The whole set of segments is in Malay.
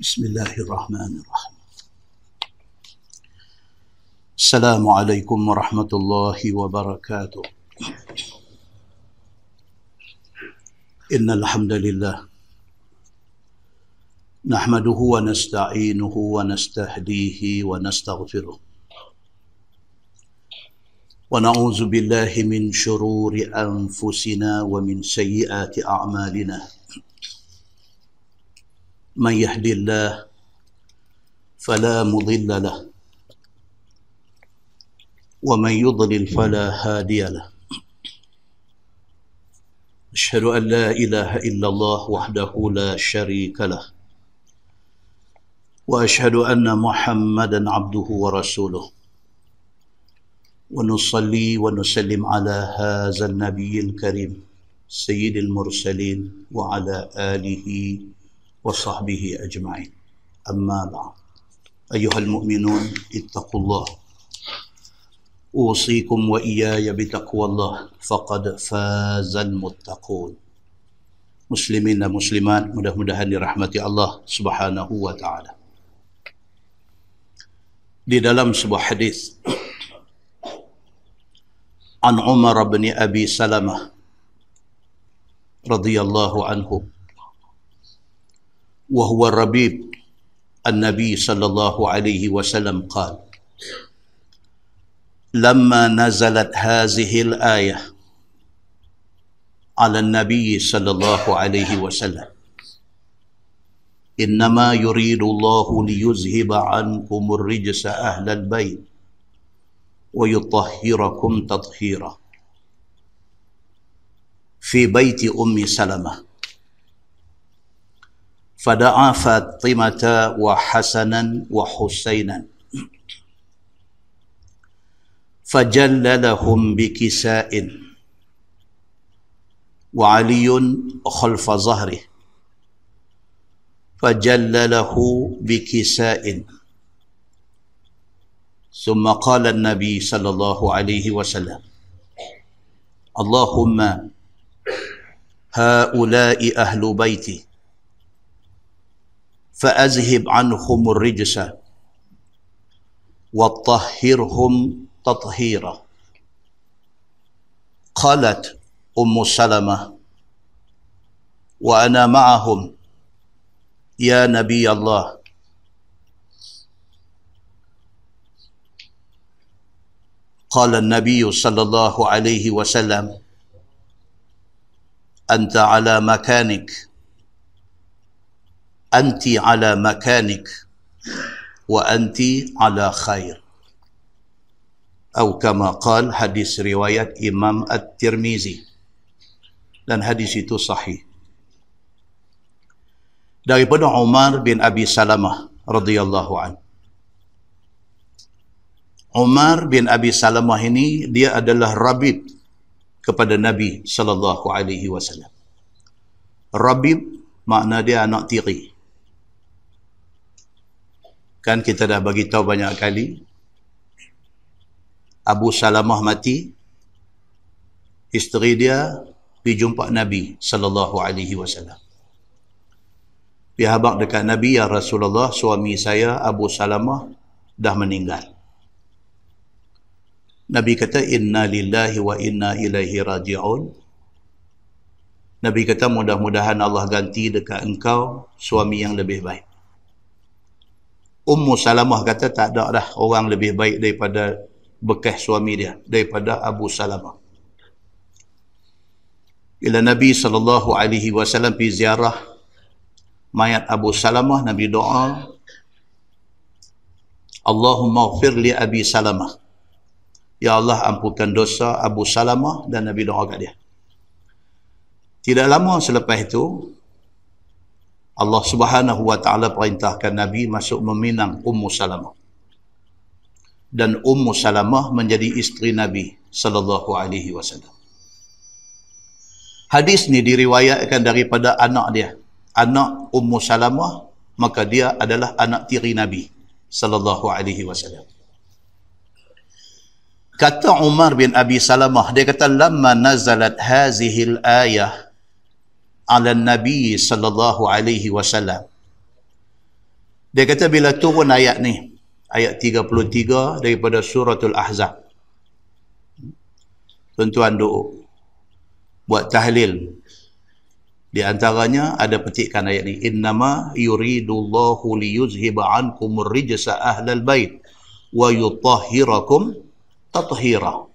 بسم الله الرحمن الرحيم السلام عليكم ورحمة الله وبركاته إن الحمد لله نحمده ونستعينه ونستهديه ونستغفره ونعوذ بالله من شرور أنفسنا ومن سيئات أعمالنا من يهدي الله فلا مضل له ومن يضلل فلا هادي له اشهد ان لا اله الا الله وحده لا شريك له واشهد ان محمدا عبده ورسوله ونصلي ونسلم على هذا النبي الكريم سيد المرسلين وعلى اله وصحبه أجمعين أما بعد أيها المؤمنون اتقوا الله أوصيكم وإياي بتقوى الله فقد فاز المتقون muslimin dan muslimat mudah-mudahan dirahmati Allah Subhanahu wa taala. Di dalam sebuah hadis An Umar bin Abi Salamah radhiyallahu anhu وهو الربيب النبي صلى الله عليه وسلم قال لما نزلت هذه الايه على النبي صلى الله عليه وسلم انما يريد الله ليذهب عنكم الرجس اهل البيت ويطهركم تطهيرا في بيت ام سلمه فدعا فاطمة وحسنا وحسينا فجل لهم بكساء وعلي خلف ظهره فجل له بكساء ثم قال النبي صلى الله عليه وسلم اللهم هؤلاء أهل بيتي فأذهب عنهم الرجس وطهرهم تطهيرا قالت أم سلمة وأنا معهم يا نبي الله قال النبي صلى الله عليه وسلم أنت على مكانك anti ala makanik wa anti ala khair atau kama qal hadis riwayat Imam At-Tirmizi dan hadis itu sahih daripada Umar bin Abi Salamah radhiyallahu an Umar bin Abi Salamah ini dia adalah rabib kepada Nabi sallallahu alaihi wasallam rabib makna dia anak tiri Kan kita dah bagi tahu banyak kali. Abu Salamah mati. Isteri dia berjumpa Nabi sallallahu alaihi wasallam. Pergi habaq dekat Nabi, Ya Rasulullah, suami saya Abu Salamah dah meninggal. Nabi kata, Inna lillahi wa inna ilaihi raji'un. Nabi kata, mudah-mudahan Allah ganti dekat engkau suami yang lebih baik. Ummu Salamah kata tak ada dah orang lebih baik daripada bekas suami dia daripada Abu Salamah. Bila Nabi sallallahu alaihi wasallam pergi ziarah mayat Abu Salamah Nabi doa Allahumma ighfir li Abi Salamah. Ya Allah ampunkan dosa Abu Salamah dan Nabi doa kat dia. Tidak lama selepas itu Allah Subhanahu wa taala perintahkan Nabi masuk meminang Ummu Salamah. Dan Ummu Salamah menjadi isteri Nabi sallallahu alaihi wasallam. Hadis ni diriwayatkan daripada anak dia. Anak Ummu Salamah maka dia adalah anak tiri Nabi sallallahu alaihi wasallam. Kata Umar bin Abi Salamah dia kata lamma nazalat hazihil ayah ala Nabi sallallahu alaihi wasallam. Dia kata bila turun ayat ni, ayat 33 daripada suratul Ahzab. Tuan-tuan duk buat tahlil. Di antaranya ada petikan ayat ni, innama yuridullahu liyuzhiba ankum rijsa ahlal bait wa yutahhirakum tathira.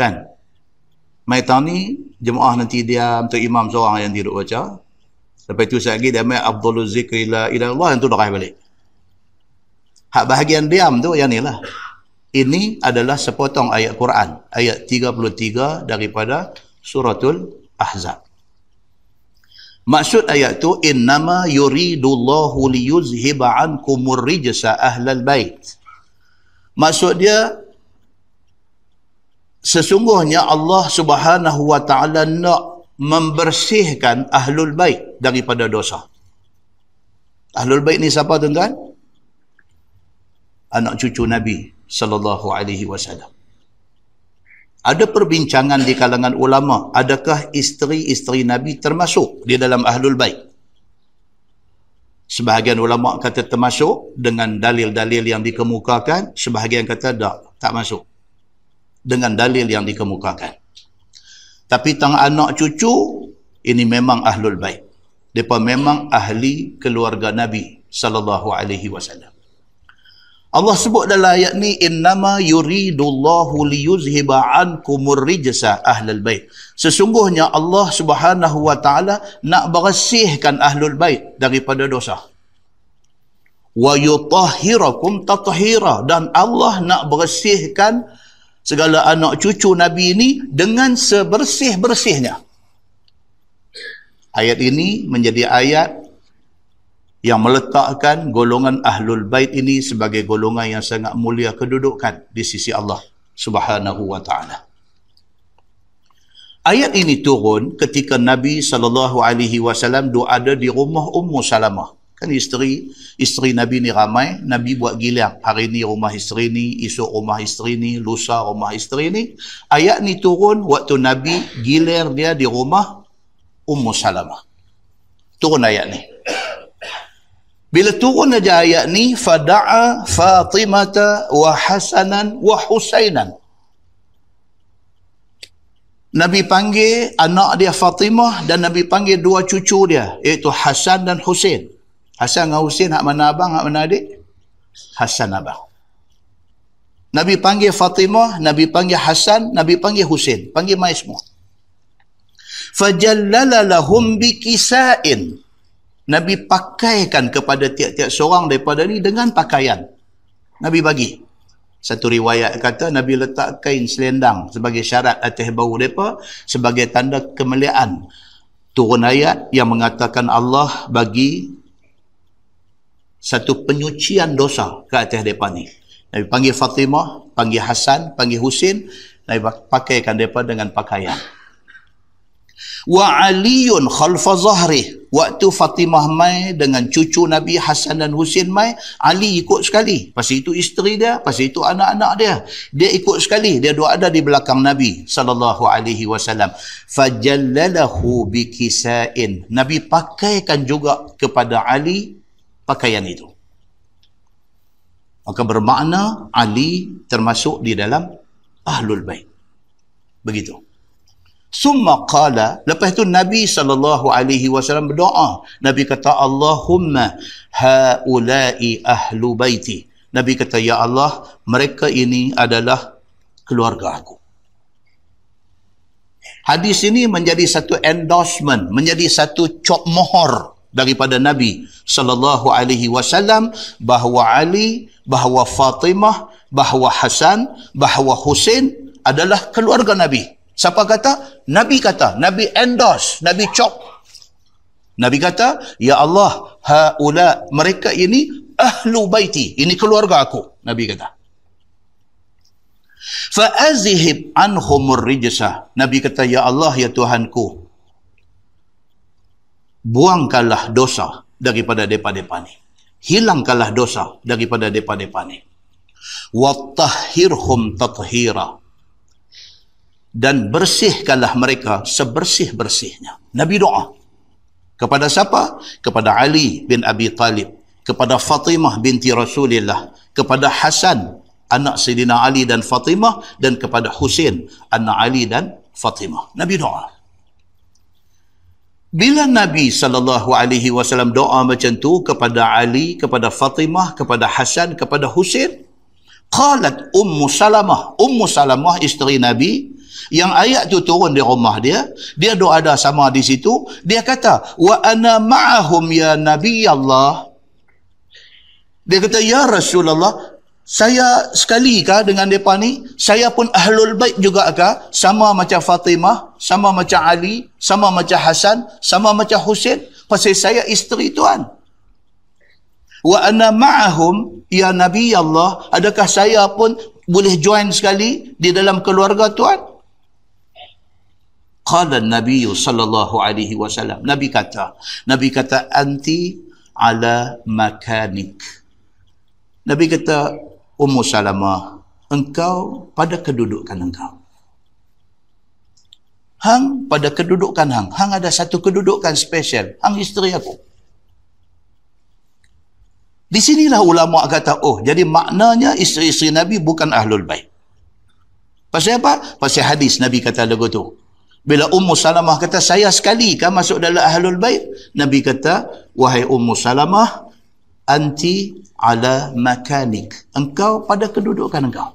Kan? Mai tahun ni, jemaah nanti dia tu imam seorang yang duduk baca. Lepas tu sekejap lagi, dia ambil Abdul Zikri la ilah Allah, yang tu dah balik. Hak bahagian diam tu, yang ni lah. Ini adalah sepotong ayat Quran. Ayat 33 daripada suratul Ahzab. Maksud ayat tu innama yuridullahu liyuzhiba ankumur rijsa ahlal bait. Maksud dia sesungguhnya Allah Subhanahu wa taala nak membersihkan ahlul baik daripada dosa. Ahlul baik ni siapa tuan-tuan? Anak cucu Nabi sallallahu alaihi wasallam. Ada perbincangan di kalangan ulama, adakah isteri-isteri Nabi termasuk di dalam ahlul baik? Sebahagian ulama kata termasuk dengan dalil-dalil yang dikemukakan, sebahagian kata tak, tak masuk dengan dalil yang dikemukakan. Tapi tang anak cucu ini memang ahlul bait. Depa memang ahli keluarga Nabi sallallahu alaihi wasallam. Allah sebut dalam ayat ni innama yuridullahu liyuzhiba ankumur rijsa ahlul bait. Sesungguhnya Allah Subhanahu wa taala nak bersihkan ahlul bait daripada dosa. Wa yutahhirakum tatahira dan Allah nak bersihkan segala anak cucu Nabi ini dengan sebersih-bersihnya. Ayat ini menjadi ayat yang meletakkan golongan Ahlul Bait ini sebagai golongan yang sangat mulia kedudukan di sisi Allah Subhanahu wa taala. Ayat ini turun ketika Nabi sallallahu alaihi wasallam doa ada di rumah Ummu Salamah. Kan isteri, isteri Nabi ni ramai, Nabi buat gila. Hari ni rumah isteri ni, esok rumah isteri ni, lusa rumah isteri ni. Ayat ni turun waktu Nabi gilir dia di rumah Ummu Salamah. Turun ayat ni. Bila turun aja ayat ni, fada'a Fatimata wa Hasanan wa Husainan. Nabi panggil anak dia Fatimah dan Nabi panggil dua cucu dia iaitu Hasan dan Hussein. Hasan dengan Husin hak mana abang, hak mana adik? Hasan abang. Nabi panggil Fatimah, Nabi panggil Hasan, Nabi panggil Husin. Panggil mai semua. Fajallala lahum bikisain. Nabi pakaikan kepada tiap-tiap seorang daripada ni dengan pakaian. Nabi bagi. Satu riwayat kata Nabi letak kain selendang sebagai syarat atas bau depa sebagai tanda kemuliaan. Turun ayat yang mengatakan Allah bagi satu penyucian dosa ke atas mereka ni. Nabi panggil Fatimah, panggil Hasan, panggil Husin. Nabi pakaikan mereka dengan pakaian. Wa Aliun khalfa zahri. Waktu Fatimah mai dengan cucu Nabi Hasan dan Husin mai, Ali ikut sekali. Pas itu isteri dia, pas itu anak-anak dia. Dia ikut sekali, dia dua ada di belakang Nabi sallallahu alaihi wasallam. Fajallalahu bikisain. Nabi pakaikan juga kepada Ali pakaian itu. Maka bermakna Ali termasuk di dalam Ahlul Bait. Begitu. Summa qala, lepas itu Nabi saw berdoa. Nabi kata, "Allahumma haula'i ahlu baiti." Nabi kata, "Ya Allah, mereka ini adalah keluarga aku." Hadis ini menjadi satu endorsement, menjadi satu cop mohor daripada Nabi sallallahu alaihi wasallam bahawa Ali, bahawa Fatimah, bahawa Hasan, bahawa Husain adalah keluarga Nabi. Siapa kata? Nabi kata. Nabi endorse, Nabi cop. Nabi kata, "Ya Allah, haula mereka ini ahlu baiti, ini keluarga aku." Nabi kata. Fa anhum rijsa. Nabi kata, "Ya Allah, ya Tuhanku, buangkanlah dosa daripada depa-depa ni. Hilangkanlah dosa daripada depa-depa ni. Wattahhirhum tathira. Dan bersihkanlah mereka sebersih-bersihnya. Nabi doa. Kepada siapa? Kepada Ali bin Abi Talib. Kepada Fatimah binti Rasulillah, Kepada Hasan, anak Sidina Ali dan Fatimah. Dan kepada Husin, anak Ali dan Fatimah. Nabi doa. Bila Nabi saw doa macam tu kepada Ali, kepada Fatimah, kepada Hasan, kepada Husin, qalat Ummu Salamah, Ummu Salamah isteri Nabi yang ayat tu turun di rumah dia, dia doa ada sama di situ, dia kata wa ana ma'ahum ya Nabi Allah. Dia kata ya Rasulullah, saya sekali kah dengan mereka ni, saya pun ahlul baik juga kah, sama macam Fatimah, sama macam Ali, sama macam Hasan, sama macam Husin, pasal saya isteri Tuhan. Wa ana ma'ahum, ya Nabi Allah, adakah saya pun boleh join sekali di dalam keluarga Tuhan? Qala Nabi sallallahu alaihi wasallam. Nabi kata, Nabi kata anti ala makanik. Nabi kata, Ummu Salamah, engkau pada kedudukan engkau. Hang pada kedudukan hang. Hang ada satu kedudukan special. Hang isteri aku. Di sinilah ulama kata, oh, jadi maknanya isteri-isteri Nabi bukan ahlul baik. Pasal apa? Pasal hadis Nabi kata lagu tu. Bila Ummu Salamah kata, saya sekali kan masuk dalam ahlul baik. Nabi kata, wahai Ummu Salamah, anti ala makanik. Engkau pada kedudukan engkau.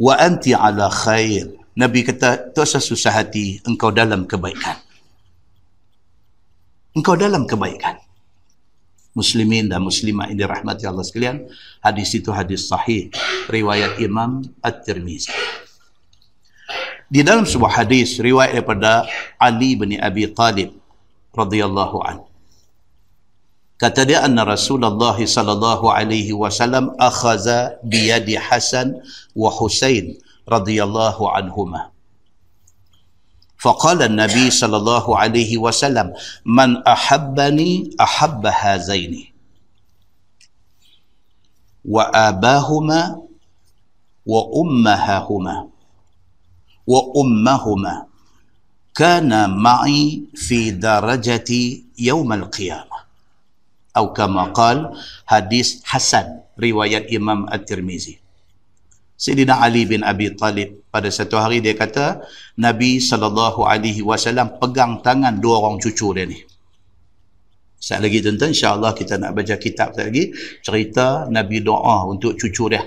Wa anti ala khair. Nabi kata, tak usah susah hati, engkau dalam kebaikan. Engkau dalam kebaikan. Muslimin dan muslimah ini rahmati Allah sekalian. Hadis itu hadis sahih. Riwayat Imam At-Tirmizi. Di dalam sebuah hadis, riwayat daripada Ali bin Abi Talib radhiyallahu anhu. Kata dia anna Rasulullah sallallahu alaihi wasallam akhadha bi yadi Hasan wa Husain radhiyallahu anhuma. فقال النبي صلى الله عليه وسلم من أحبني أحب هذين وآباهما وأمهاهما وأمهما كان معي في درجتي يوم القيامه atau kamaqal hadis hasan riwayat Imam At-Tirmizi. Sayyidina Ali bin Abi Talib pada satu hari dia kata Nabi sallallahu alaihi wasallam pegang tangan dua orang cucu dia ni. Saya lagi tentu insya-Allah kita nak baca kitab satu lagi cerita Nabi doa untuk cucu dia.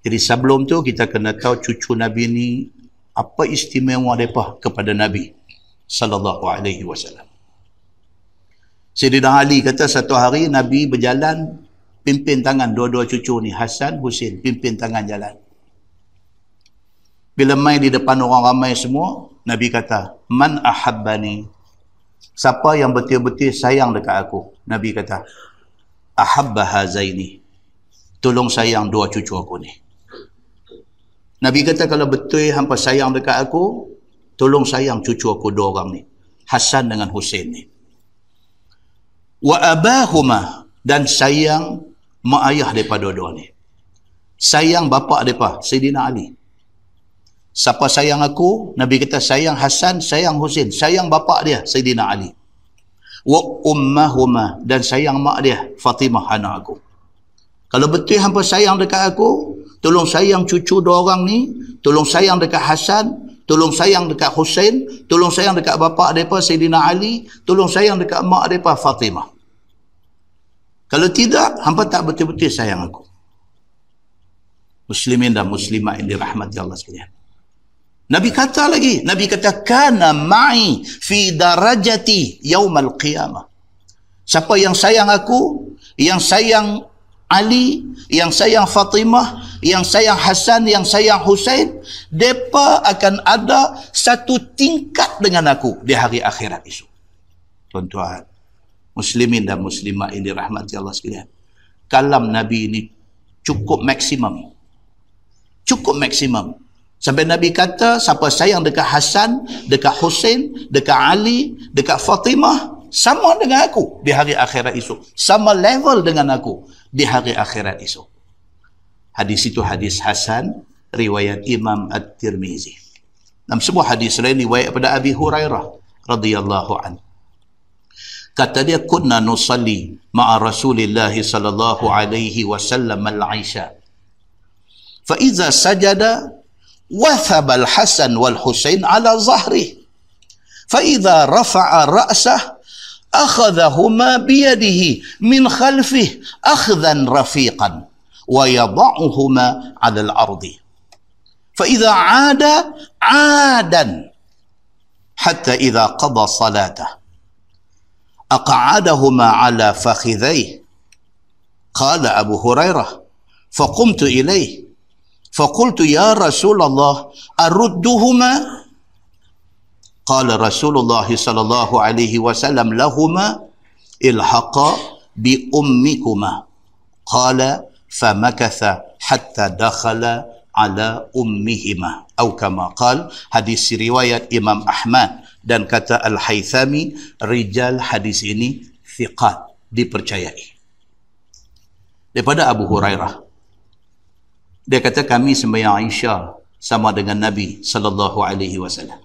Jadi sebelum tu kita kena tahu cucu Nabi ni apa istimewa depa kepada Nabi sallallahu alaihi wasallam. Sayyidina Ali kata satu hari Nabi berjalan pimpin tangan dua-dua cucu ni Hasan Husin pimpin tangan jalan. Bila mai di depan orang ramai semua, Nabi kata, "Man ahabbani?" Siapa yang betul-betul sayang dekat aku? Nabi kata, "Ahabba hazaini." Tolong sayang dua cucu aku ni. Nabi kata kalau betul hampa sayang dekat aku, tolong sayang cucu aku dua orang ni, Hasan dengan Husin ni wa abahuma dan sayang mak ayah depa dua-dua ni. Sayang bapa depa Sayyidina Ali. Siapa sayang aku? Nabi kata sayang Hasan, sayang Husin, sayang bapa dia Sayyidina Ali. Wa ummahuma dan sayang mak dia Fatimah anak aku. Kalau betul hangpa sayang dekat aku, tolong sayang cucu dua orang ni, tolong sayang dekat Hasan, tolong sayang dekat Husain, tolong sayang dekat bapa depa Sayyidina Ali, tolong sayang dekat mak depa Fatimah. Kalau tidak, hampa tak betul-betul sayang aku. Muslimin dan Muslimah yang dirahmati Allah sekalian. Nabi kata lagi, Nabi kata, Kana ma'i fi darajati yaumal qiyamah. Siapa yang sayang aku, yang sayang Ali, yang sayang Fatimah, yang sayang Hasan, yang sayang Hussein, mereka akan ada satu tingkat dengan aku di hari akhirat itu. Tuan-tuan, muslimin dan muslimat ini dirahmati Allah sekalian kalam Nabi ini cukup maksimum cukup maksimum sampai Nabi kata siapa sayang dekat Hasan dekat Hussein dekat Ali dekat Fatimah sama dengan aku di hari akhirat esok sama level dengan aku di hari akhirat esok hadis itu hadis Hasan riwayat Imam At-Tirmizi dalam sebuah hadis lain riwayat pada Abi Hurairah radhiyallahu anhu Kata dia kunna nusalli ma'a Rasulillah sallallahu alaihi wasallam al aisha Fa idza sajada wathaba al-Hasan wal Husain ala zahri. Fa idza rafa'a ra'sah أخذهما بيده من خلفه أخذا رفيقا ويضعهما على الأرض فإذا عاد عادا حتى إذا قضى صلاته أقعدهما على فخذيه قال أبو هريرة فقمت إليه فقلت يا رسول الله أردهما قال رسول الله صلى الله عليه وسلم لهما الحقا بأمكما قال فمكث حتى دخل على أمهما أو كما قال حديث رواية إمام أحمد dan kata Al-Haythami rijal hadis ini thiqat dipercayai daripada Abu Hurairah dia kata kami sembahyang Isya sama dengan Nabi sallallahu alaihi wasallam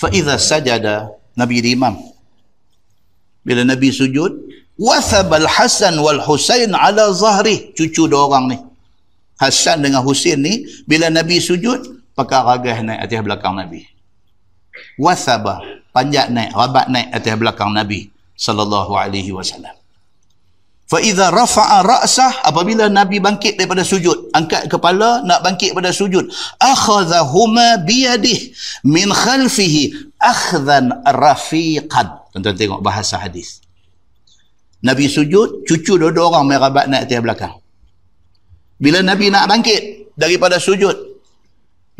fa idza sajada Nabi di imam bila Nabi sujud wasab al Hasan wal Husain ala zahri cucu dua orang ni Hasan dengan Husain ni bila Nabi sujud pakai ragah naik atas belakang Nabi wasabah panjat naik rabat naik atas belakang nabi sallallahu alaihi wasallam fa idza rafa'a ra'sah apabila nabi bangkit daripada sujud angkat kepala nak bangkit daripada sujud akhadhahuma biyadih min khalfihi akhdhan rafiqan tuan-tuan tengok bahasa hadis nabi sujud cucu dua-dua orang mai rabat naik atas belakang bila nabi nak bangkit daripada sujud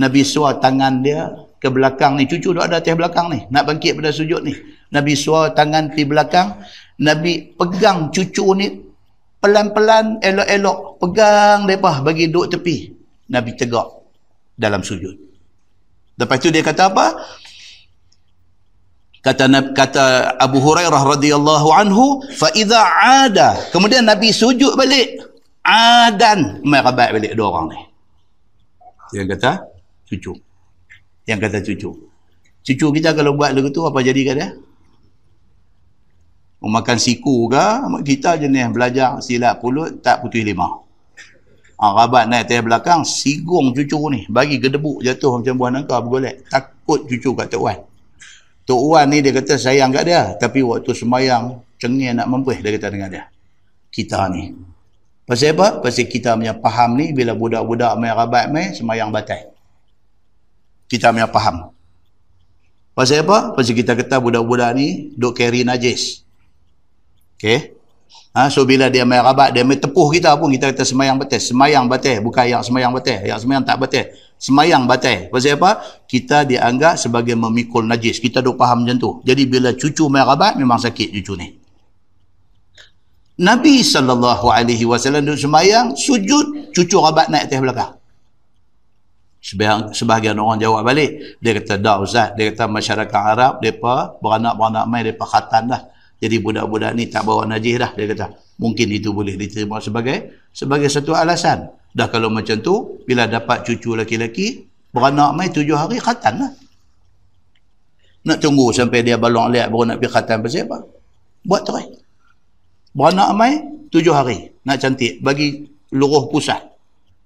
nabi suar tangan dia ke belakang ni. Cucu duduk ada atas belakang ni. Nak bangkit pada sujud ni. Nabi suar tangan pergi belakang. Nabi pegang cucu ni pelan-pelan, elok-elok. Pegang mereka bagi duduk tepi. Nabi tegak dalam sujud. Lepas tu dia kata apa? Kata kata Abu Hurairah radhiyallahu anhu, fa idza ada. Kemudian Nabi sujud balik. Adan merabat balik dua orang ni. Dia kata, cucu yang kata cucu cucu kita kalau buat lagu tu apa jadi kat dia makan siku ke kita jenis belajar silat pulut tak putih limau Arabat ah, naik tayar belakang, sigung cucu ni. Bagi gedebuk jatuh macam buah nangka bergolek. Takut cucu kat Tok Wan. Tok Wan ni dia kata sayang kat dia. Tapi waktu semayang, cengih nak mempih dia kata dengan dia. Kita ni. Pasal apa? Pasal kita punya faham ni bila budak-budak main rabat main, semayang batai kita punya faham. Pasal apa? Pasal kita kata budak-budak ni duk carry najis. Okey. Ha, so bila dia main rabat, dia main tepuh kita pun kita kata semayang batal. Semayang batal bukan yang semayang batal. Yang semayang tak batal. Semayang batal. Pasal apa? Kita dianggap sebagai memikul najis. Kita duk faham macam tu. Jadi bila cucu main rabat memang sakit cucu ni. Nabi saw alaihi semayang, sujud, cucu rabat naik atas belakang sebahagian orang jawab balik dia kata dah ustaz dia kata masyarakat Arab depa beranak-beranak mai depa khatan dah jadi budak-budak ni tak bawa najis dah dia kata mungkin itu boleh diterima sebagai sebagai satu alasan dah kalau macam tu bila dapat cucu laki-laki beranak mai tujuh hari khatan lah nak tunggu sampai dia balong liat baru nak pergi khatan pasal apa buat terus beranak mai tujuh hari nak cantik bagi luruh pusat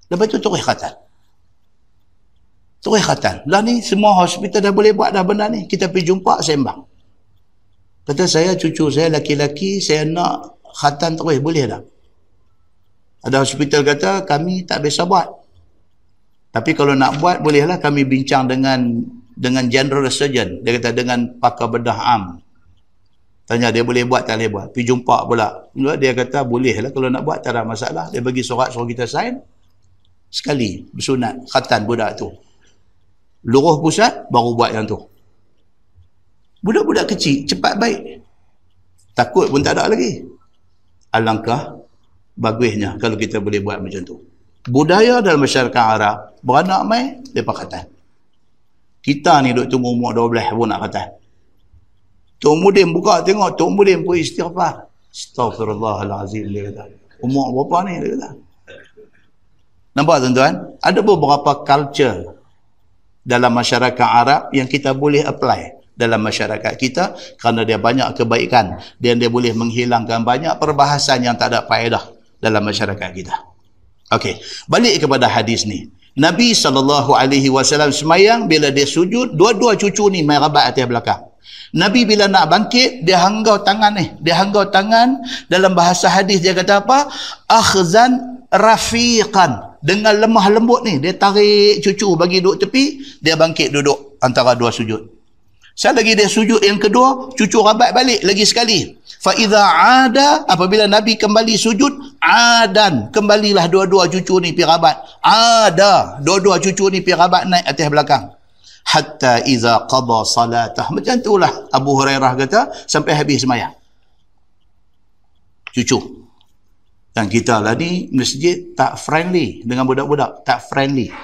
lepas tu terus khatan Terus khatan. Lah ni semua hospital dah boleh buat dah benda ni. Kita pergi jumpa sembang. Kata saya cucu saya laki-laki saya nak khatan terus boleh tak? Ada hospital kata kami tak biasa buat. Tapi kalau nak buat bolehlah kami bincang dengan dengan general surgeon. Dia kata dengan pakar bedah am. Tanya dia boleh buat tak boleh buat. Pergi jumpa pula. Dia kata bolehlah kalau nak buat tak ada masalah. Dia bagi surat suruh kita sign. Sekali bersunat khatan budak tu. Luruh pusat, baru buat yang tu. Budak-budak kecil, cepat baik. Takut pun tak ada lagi. Alangkah bagusnya kalau kita boleh buat macam tu. Budaya dalam masyarakat Arab, beranak main, mereka kata. Kita ni duduk tunggu umur 12 pun nak kata. Tok Mudin buka tengok, Tok Mudin pun istighfar. Astaghfirullahalazim dia kata. Umur berapa ni dia kata. Nampak tuan-tuan? Ada beberapa culture dalam masyarakat Arab yang kita boleh apply dalam masyarakat kita kerana dia banyak kebaikan dan dia boleh menghilangkan banyak perbahasan yang tak ada faedah dalam masyarakat kita. Okey, balik kepada hadis ni. Nabi sallallahu alaihi wasallam semayang bila dia sujud, dua-dua cucu ni merabat atas belakang. Nabi bila nak bangkit, dia hanggau tangan ni. Dia hanggau tangan dalam bahasa hadis dia kata apa? Akhzan rafiqan dengan lemah lembut ni dia tarik cucu bagi duduk tepi dia bangkit duduk antara dua sujud saya lagi dia sujud yang kedua cucu rabat balik lagi sekali fa iza ada apabila nabi kembali sujud adan kembalilah dua-dua cucu ni pi rabat ada dua-dua cucu ni pi rabat naik atas belakang hatta iza qada salatah macam itulah abu hurairah kata sampai habis sembahyang cucu dan kita lah ni, masjid tak friendly dengan budak-budak. Tak friendly.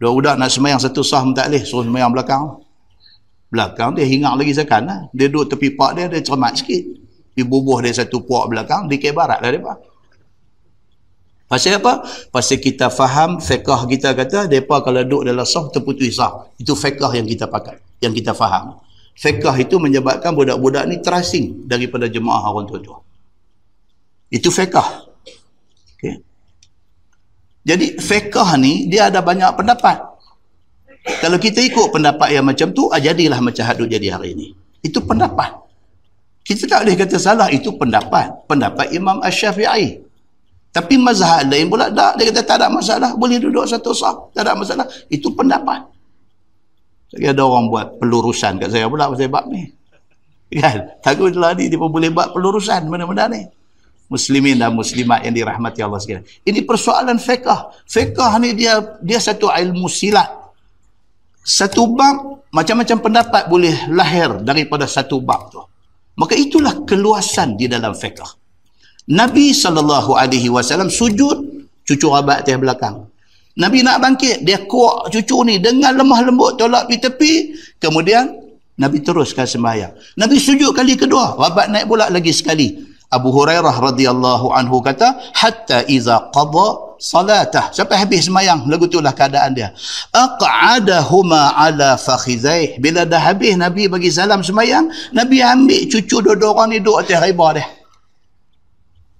Dua budak nak semayang satu sah tak boleh. Suruh semayang belakang. Belakang dia hingak lagi sekarang. lah. Dia duduk tepi pak dia, dia cermat sikit. Dia bubuh dia satu puak belakang, dikit kebarat. lah dia. Pasal apa? Pasal kita faham fiqah kita kata depa kalau duduk dalam sah terputus sah. Itu fiqah yang kita pakai, yang kita faham. Fiqah itu menyebabkan budak-budak ni terasing daripada jemaah orang tua-tua. Itu fiqah. Okay. Jadi fiqah ni dia ada banyak pendapat. Kalau kita ikut pendapat yang macam tu, ah, jadilah macam hadut jadi hari ini. Itu pendapat. Kita tak boleh kata salah. Itu pendapat. Pendapat Imam Ash-Syafi'i. Tapi mazhab lain pula tak. Dia kata tak ada masalah. Boleh duduk satu sah. Tak ada masalah. Itu pendapat. Saya ada orang buat pelurusan kat saya pula pasal bab ni. Kan? Takutlah ni dia pun boleh buat pelurusan benda-benda ni muslimin dan muslimat yang dirahmati Allah sekalian. Ini persoalan fiqh. Fiqh ni dia dia satu ilmu silat. Satu bab macam-macam pendapat boleh lahir daripada satu bab tu. Maka itulah keluasan di dalam fiqh. Nabi sallallahu alaihi wasallam sujud cucu abad teh belakang. Nabi nak bangkit, dia kuat cucu ni dengan lemah lembut tolak di tepi. Kemudian Nabi teruskan sembahyang. Nabi sujud kali kedua, rabat naik pula lagi sekali. Abu Hurairah radhiyallahu anhu kata, "Hatta iza qada salatah." Sampai habis semayang. lagu itulah keadaan dia. "Aq'adahuma ala fakhizaih." Bila dah habis Nabi bagi salam semayang. Nabi ambil cucu dua-dua orang ni duduk atas khaybah dia.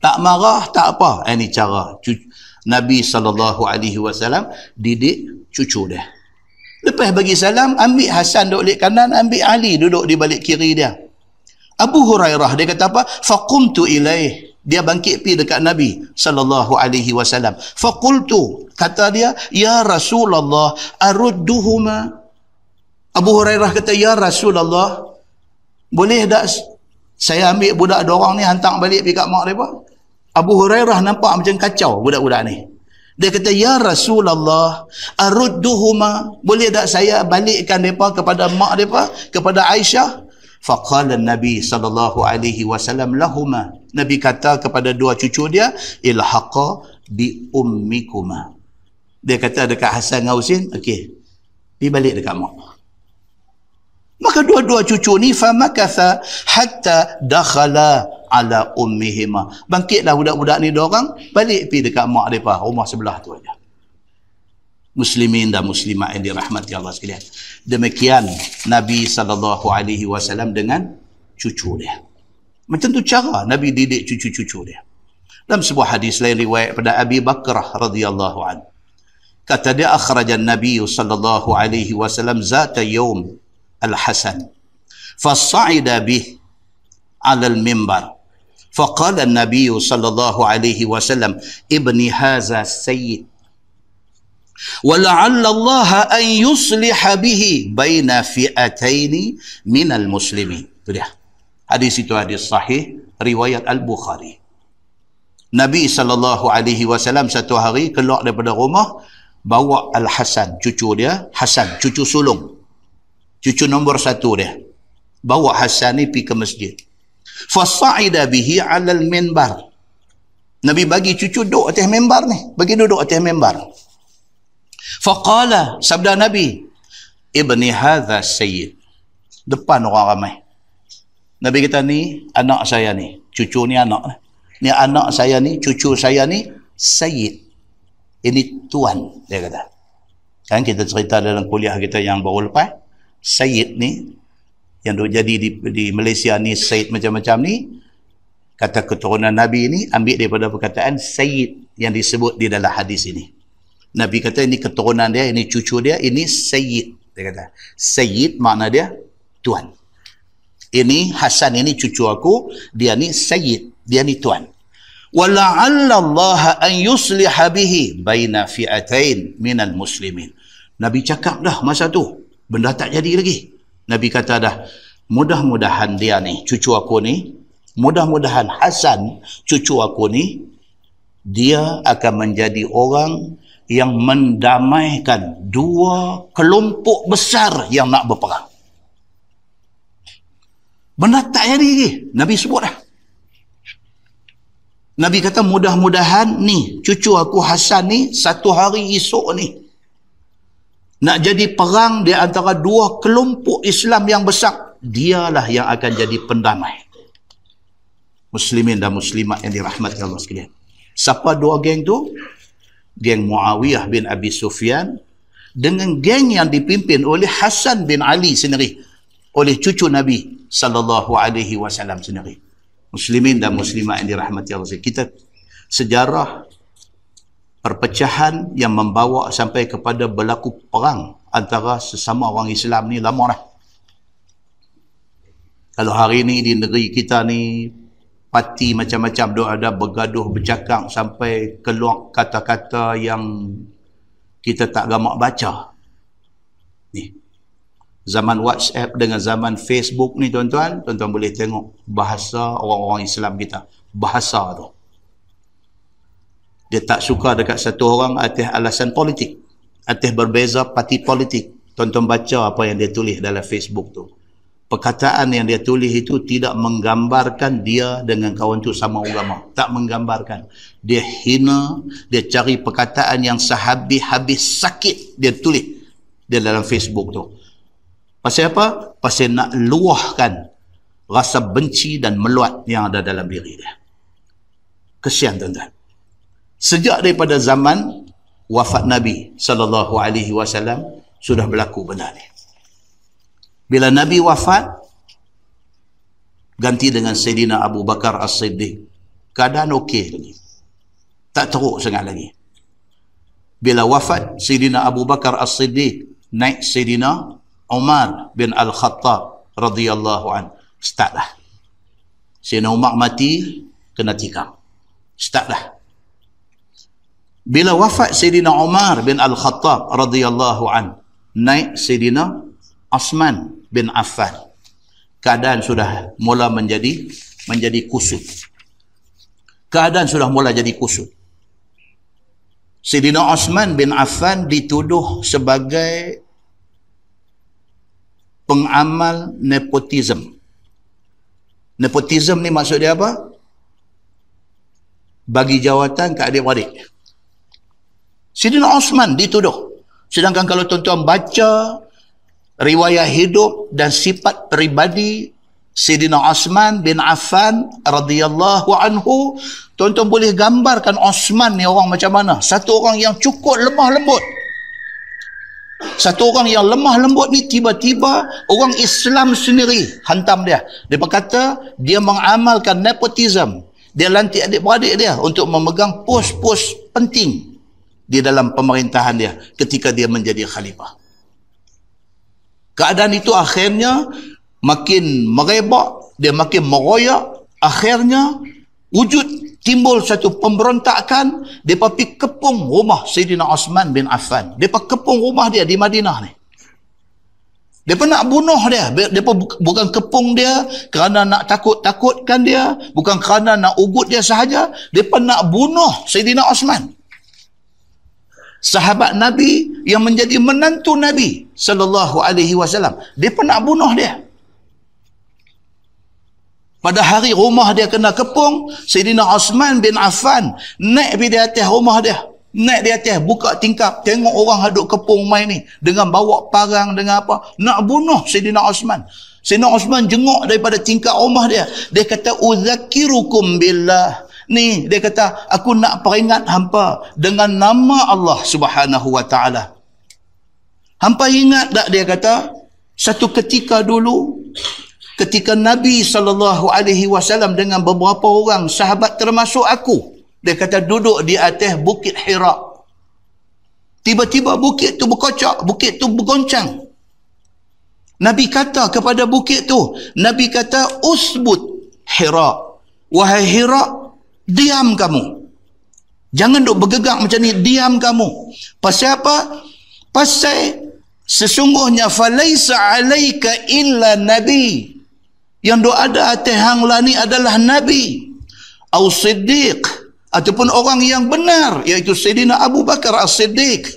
Tak marah, tak apa. Ini eh, cara cucu. Nabi sallallahu alaihi wasallam didik cucu dia. Lepas bagi salam, ambil Hasan duduk di kanan, ambil Ali duduk di balik kiri dia. Abu Hurairah dia kata apa? Faqumtu ilaih. Dia bangkit pi dekat Nabi sallallahu alaihi wasallam. Faqultu kata dia, ya Rasulullah arudduhuma. Abu Hurairah kata, ya Rasulullah boleh tak saya ambil budak dua orang ni hantar balik pi kat mak dia? Abu Hurairah nampak macam kacau budak-budak ni. Dia kata, Ya Rasulullah, arudduhuma, boleh tak saya balikkan mereka kepada mak mereka, kepada Aisyah? faqala nabi sallallahu alaihi wasallam lahumah nabi kata kepada dua cucu dia ilhaqa bi ummikuma dia kata dekat Hasan dan Husin okey pergi balik dekat mak maka dua-dua cucu ni famakatha hatta dakhala ala ummihima bangkitlah budak-budak ni dua orang balik pergi dekat mak depa rumah sebelah tu aja muslimin dan muslimat yang dirahmati Allah sekalian. Demikian Nabi sallallahu alaihi wasallam dengan cucu dia. Macam tu cara Nabi didik cucu-cucu dia. Dalam sebuah hadis lain riwayat pada Abi Bakrah radhiyallahu an. Kata dia akhrajan Nabi sallallahu alaihi wasallam zata yawm al-Hasan. Fas'ida bih ala al-mimbar. Faqala an-nabiy sallallahu alaihi wasallam ibni hadza sayyid Walallallaha an yusliha bihi baina fi'ataini minal muslimin. Itu dia. Hadis itu hadis sahih riwayat Al-Bukhari. Nabi sallallahu alaihi wasallam satu hari keluar daripada rumah bawa Al-Hasan cucu dia, Hasan cucu sulung. Cucu nombor satu dia. Bawa Hasan ni pergi ke masjid. Fasa'ida bihi alal minbar. Nabi bagi cucu duduk atas mimbar ni. Bagi duduk atas mimbar. Faqala sabda Nabi, "Ibni hadza sayyid." Depan orang ramai. Nabi kita ni, anak saya ni, cucu ni anak. Ni anak saya ni, cucu saya ni sayyid. Ini tuan, dia kata. Kan kita cerita dalam kuliah kita yang baru lepas, sayyid ni yang duk jadi di, di Malaysia ni sayyid macam-macam ni kata keturunan Nabi ini ambil daripada perkataan sayyid yang disebut di dalam hadis ini. Nabi kata ini keturunan dia, ini cucu dia, ini Sayyid. Dia kata, Sayyid makna dia Tuhan. Ini Hasan ini cucu aku, dia ni Sayyid, dia ni tuan. Wala'alla Allah an yusliha bihi baina fi'atain minal muslimin. Nabi cakap dah masa tu, benda tak jadi lagi. Nabi kata dah, mudah-mudahan dia ni, cucu aku ni, mudah-mudahan Hasan cucu aku ni, dia akan menjadi orang yang mendamaikan dua kelompok besar yang nak berperang. Benda tak jadi lagi. Nabi sebut dah. Nabi kata mudah-mudahan ni cucu aku Hasan ni satu hari esok ni nak jadi perang di antara dua kelompok Islam yang besar dialah yang akan jadi pendamai muslimin dan muslimat yang dirahmati Allah sekalian siapa dua geng tu geng Muawiyah bin Abi Sufyan dengan geng yang dipimpin oleh Hasan bin Ali sendiri oleh cucu Nabi sallallahu alaihi wasallam sendiri. Muslimin dan muslimat yang dirahmati Allah Kita sejarah perpecahan yang membawa sampai kepada berlaku perang antara sesama orang Islam ni lama dah. Kalau hari ni di negeri kita ni pati macam-macam dia ada bergaduh bercakap sampai keluar kata-kata yang kita tak gamak baca ni zaman WhatsApp dengan zaman Facebook ni tuan-tuan tuan-tuan boleh tengok bahasa orang-orang Islam kita bahasa tu dia tak suka dekat satu orang atas alasan politik atas berbeza parti politik tuan-tuan baca apa yang dia tulis dalam Facebook tu perkataan yang dia tulis itu tidak menggambarkan dia dengan kawan tu sama ulama tak menggambarkan dia hina dia cari perkataan yang sehabis-habis sakit dia tulis dia dalam Facebook tu pasal apa pasal nak luahkan rasa benci dan meluat yang ada dalam diri dia kesian tuan-tuan sejak daripada zaman wafat Nabi sallallahu alaihi wasallam sudah berlaku benar. ni bila Nabi wafat, ganti dengan Sayyidina Abu Bakar As-Siddiq. Keadaan okey lagi. Tak teruk sangat lagi. Bila wafat Sayyidina Abu Bakar As-Siddiq, naik Sayyidina Umar bin Al-Khattab radhiyallahu an. Startlah. Sayyidina Umar mati, kena tikam. Startlah. Bila wafat Sayyidina Umar bin Al-Khattab radhiyallahu an, naik Sayyidina Osman bin Affan. Keadaan sudah mula menjadi menjadi kusut. Keadaan sudah mula jadi kusut. Sidina Osman bin Affan dituduh sebagai pengamal nepotism. Nepotism ni maksud dia apa? Bagi jawatan ke adik-adik. Sidina Osman dituduh. Sedangkan kalau tuan-tuan baca riwayat hidup dan sifat peribadi Sidina Osman bin Affan radhiyallahu anhu tuan-tuan boleh gambarkan Osman ni orang macam mana satu orang yang cukup lemah lembut satu orang yang lemah lembut ni tiba-tiba orang Islam sendiri hantam dia dia berkata dia mengamalkan nepotism dia lantik adik-beradik dia untuk memegang pos-pos penting di dalam pemerintahan dia ketika dia menjadi khalifah Keadaan itu akhirnya makin merebak, dia makin meroyak. Akhirnya wujud timbul satu pemberontakan. Dia pergi kepung rumah Sayyidina Osman bin Affan. Dia Mereka kepung rumah dia di Madinah ni. Dia pun nak bunuh dia. Dia pun bukan kepung dia kerana nak takut-takutkan dia. Bukan kerana nak ugut dia sahaja. Dia pun nak bunuh Sayyidina Osman sahabat Nabi yang menjadi menantu Nabi sallallahu alaihi wasallam. Dia pernah bunuh dia. Pada hari rumah dia kena kepung, Sayyidina Osman bin Affan naik di atas rumah dia. Naik di atas, buka tingkap, tengok orang haduk kepung mai ni. Dengan bawa parang, dengan apa. Nak bunuh Sayyidina Osman. Sayyidina Osman jenguk daripada tingkap rumah dia. Dia kata, uzakirukum billah. Ni dia kata aku nak peringat hampa dengan nama Allah Subhanahu Wa Taala. Hampa ingat tak dia kata satu ketika dulu ketika Nabi sallallahu alaihi wasallam dengan beberapa orang sahabat termasuk aku dia kata duduk di atas bukit Hira. Tiba-tiba bukit tu berkocak, bukit tu bergoncang. Nabi kata kepada bukit tu, Nabi kata usbut Hira. Wahai Hira, Diam kamu. Jangan duk bergegak macam ni. Diam kamu. Pasal apa? Pasal sesungguhnya falaisa alaika illa nabi. Yang duk ada atas hang lah ni adalah nabi. Au siddiq. Ataupun orang yang benar. Iaitu Sayyidina Abu Bakar as-siddiq.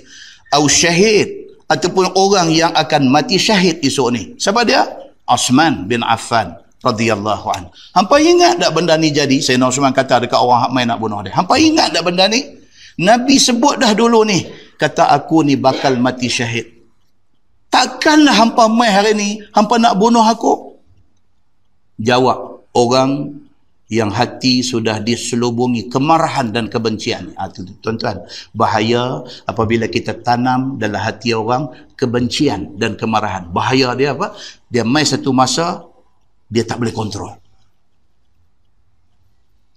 Au syahid. Ataupun orang yang akan mati syahid esok ni. Siapa dia? Osman bin Affan radhiyallahu an. Hampa ingat tak benda ni jadi? Sayyidina Uthman kata dekat orang hak main nak bunuh dia. Hampa ingat tak benda ni? Nabi sebut dah dulu ni, kata aku ni bakal mati syahid. Takkanlah hampa main hari ni, hampa nak bunuh aku? Jawab orang yang hati sudah diselubungi kemarahan dan kebencian. Ha, tuan-tuan, bahaya apabila kita tanam dalam hati orang kebencian dan kemarahan. Bahaya dia apa? Dia mai satu masa dia tak boleh kontrol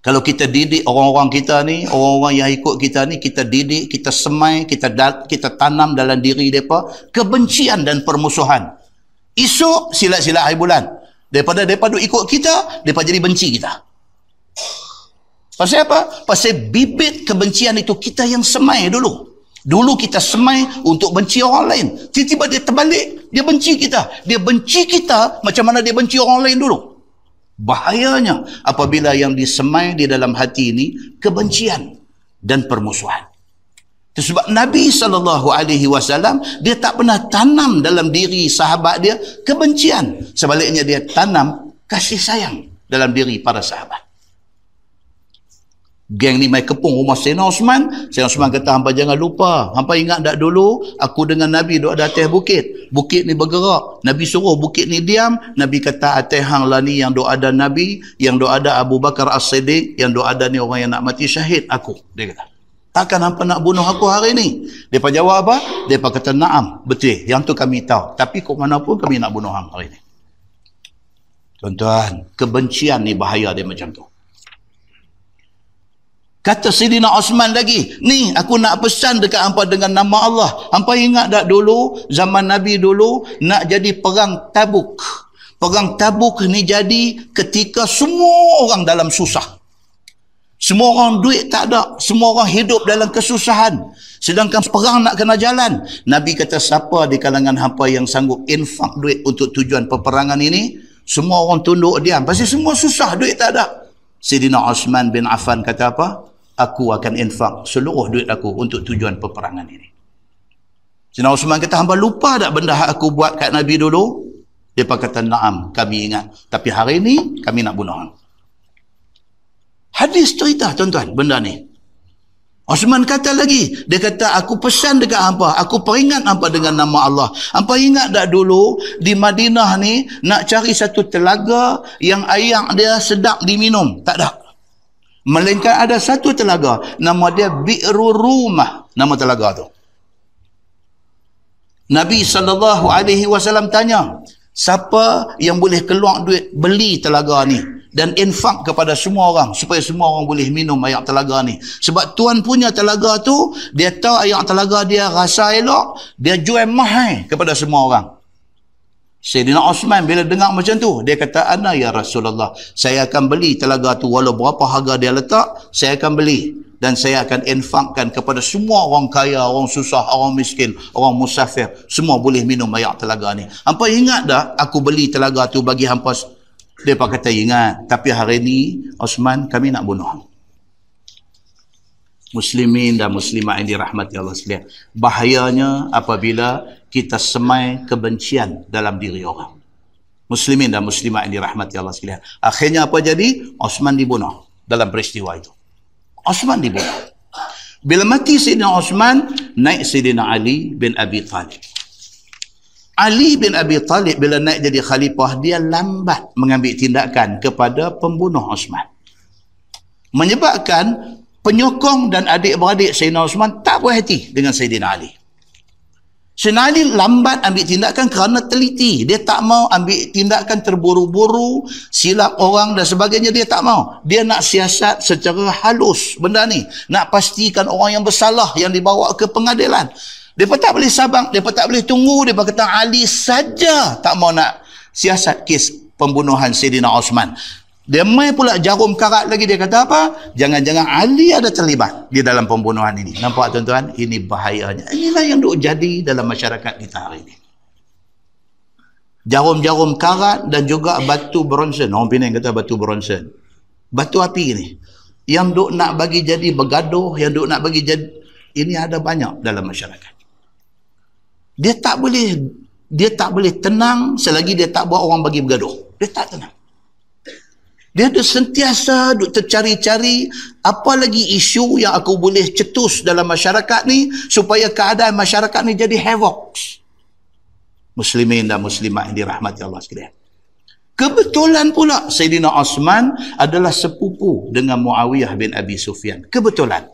kalau kita didik orang-orang kita ni orang-orang yang ikut kita ni kita didik kita semai kita kita tanam dalam diri depa kebencian dan permusuhan esok sila-sila hari bulan daripada depa duk ikut kita depa jadi benci kita pasal apa pasal bibit kebencian itu kita yang semai dulu Dulu kita semai untuk benci orang lain. Tiba-tiba dia terbalik, dia benci kita. Dia benci kita macam mana dia benci orang lain dulu. Bahayanya apabila yang disemai di dalam hati ini kebencian dan permusuhan. Itu sebab Nabi sallallahu alaihi wasallam dia tak pernah tanam dalam diri sahabat dia kebencian. Sebaliknya dia tanam kasih sayang dalam diri para sahabat geng ni mai kepung rumah Sayyidina Osman. Sayyidina Osman kata, hampa jangan lupa. Hampa ingat tak dulu, aku dengan Nabi duduk di atas bukit. Bukit ni bergerak. Nabi suruh bukit ni diam. Nabi kata, atas hang lah ni yang doa ada Nabi, yang doa ada Abu Bakar As-Siddiq, yang doa ada ni orang yang nak mati syahid aku. Dia kata, takkan hampa nak bunuh aku hari ni? Dia jawab apa? Dia kata, naam. Betul. Yang tu kami tahu. Tapi kok mana pun kami nak bunuh hang hari ni. Tuan-tuan, kebencian ni bahaya dia macam tu. Kata Sidina Osman lagi, ni aku nak pesan dekat hampa dengan nama Allah. Hampa ingat dah dulu, zaman Nabi dulu, nak jadi perang tabuk. Perang tabuk ni jadi ketika semua orang dalam susah. Semua orang duit tak ada. Semua orang hidup dalam kesusahan. Sedangkan perang nak kena jalan. Nabi kata siapa di kalangan hampa yang sanggup infak duit untuk tujuan peperangan ini? Semua orang tunduk diam. Pasti semua susah duit tak ada. Sidina Osman bin Affan kata apa? aku akan infak seluruh duit aku untuk tujuan peperangan ini. Sina Osman kata, hamba lupa tak benda yang aku buat kat Nabi dulu? Dia kata, naam, kami ingat. Tapi hari ini, kami nak bunuh. Hadis cerita, tuan-tuan, benda ni. Osman kata lagi, dia kata, aku pesan dekat hamba, aku peringat hamba dengan nama Allah. Hamba ingat tak dulu, di Madinah ni, nak cari satu telaga yang air dia sedap diminum? Tak tak? Melainkan ada satu telaga. Nama dia Bi'ru Rumah. Nama telaga tu. Nabi saw tanya, siapa yang boleh keluar duit beli telaga ni dan infak kepada semua orang supaya semua orang boleh minum air telaga ni. Sebab tuan punya telaga tu, dia tahu air telaga dia rasa elok, dia jual mahal kepada semua orang. Sayyidina Osman bila dengar macam tu, dia kata, Ana ya Rasulullah, saya akan beli telaga tu walau berapa harga dia letak, saya akan beli. Dan saya akan infakkan kepada semua orang kaya, orang susah, orang miskin, orang musafir. Semua boleh minum air telaga ni. Hampa ingat dah aku beli telaga tu bagi hampa? Dia pun kata ingat. Tapi hari ni, Osman, kami nak bunuh muslimin dan muslimat yang dirahmati Allah sekalian. Bahayanya apabila kita semai kebencian dalam diri orang. Muslimin dan muslimat yang dirahmati Allah sekalian. Akhirnya apa jadi? Osman dibunuh dalam peristiwa itu. Osman dibunuh. Bila mati Sayyidina Osman, naik Sayyidina Ali bin Abi Talib. Ali bin Abi Talib bila naik jadi khalifah, dia lambat mengambil tindakan kepada pembunuh Osman. Menyebabkan penyokong dan adik-beradik Sayyidina Osman tak puas hati dengan Sayyidina Ali. Sayyidina Ali lambat ambil tindakan kerana teliti. Dia tak mau ambil tindakan terburu-buru, silap orang dan sebagainya. Dia tak mau. Dia nak siasat secara halus benda ni. Nak pastikan orang yang bersalah yang dibawa ke pengadilan. Mereka tak boleh Sabang, mereka tak boleh tunggu. Mereka kata Ali saja tak mau nak siasat kes pembunuhan Sayyidina Osman. Dia mai pula jarum karat lagi dia kata apa? Jangan-jangan Ali ada terlibat di dalam pembunuhan ini. Nampak tuan-tuan, ini bahayanya. Inilah yang duk jadi dalam masyarakat kita hari ini. Jarum-jarum karat dan juga batu bronson. Orang Pinang kata batu bronson. Batu api ini. Yang duk nak bagi jadi bergaduh, yang duk nak bagi jadi... Ini ada banyak dalam masyarakat. Dia tak boleh dia tak boleh tenang selagi dia tak buat orang bagi bergaduh. Dia tak tenang. Dia ada sentiasa duk tercari-cari apa lagi isu yang aku boleh cetus dalam masyarakat ni supaya keadaan masyarakat ni jadi havoc. Muslimin dan muslimat yang dirahmati Allah sekalian. Kebetulan pula Sayyidina Osman adalah sepupu dengan Muawiyah bin Abi Sufyan. Kebetulan.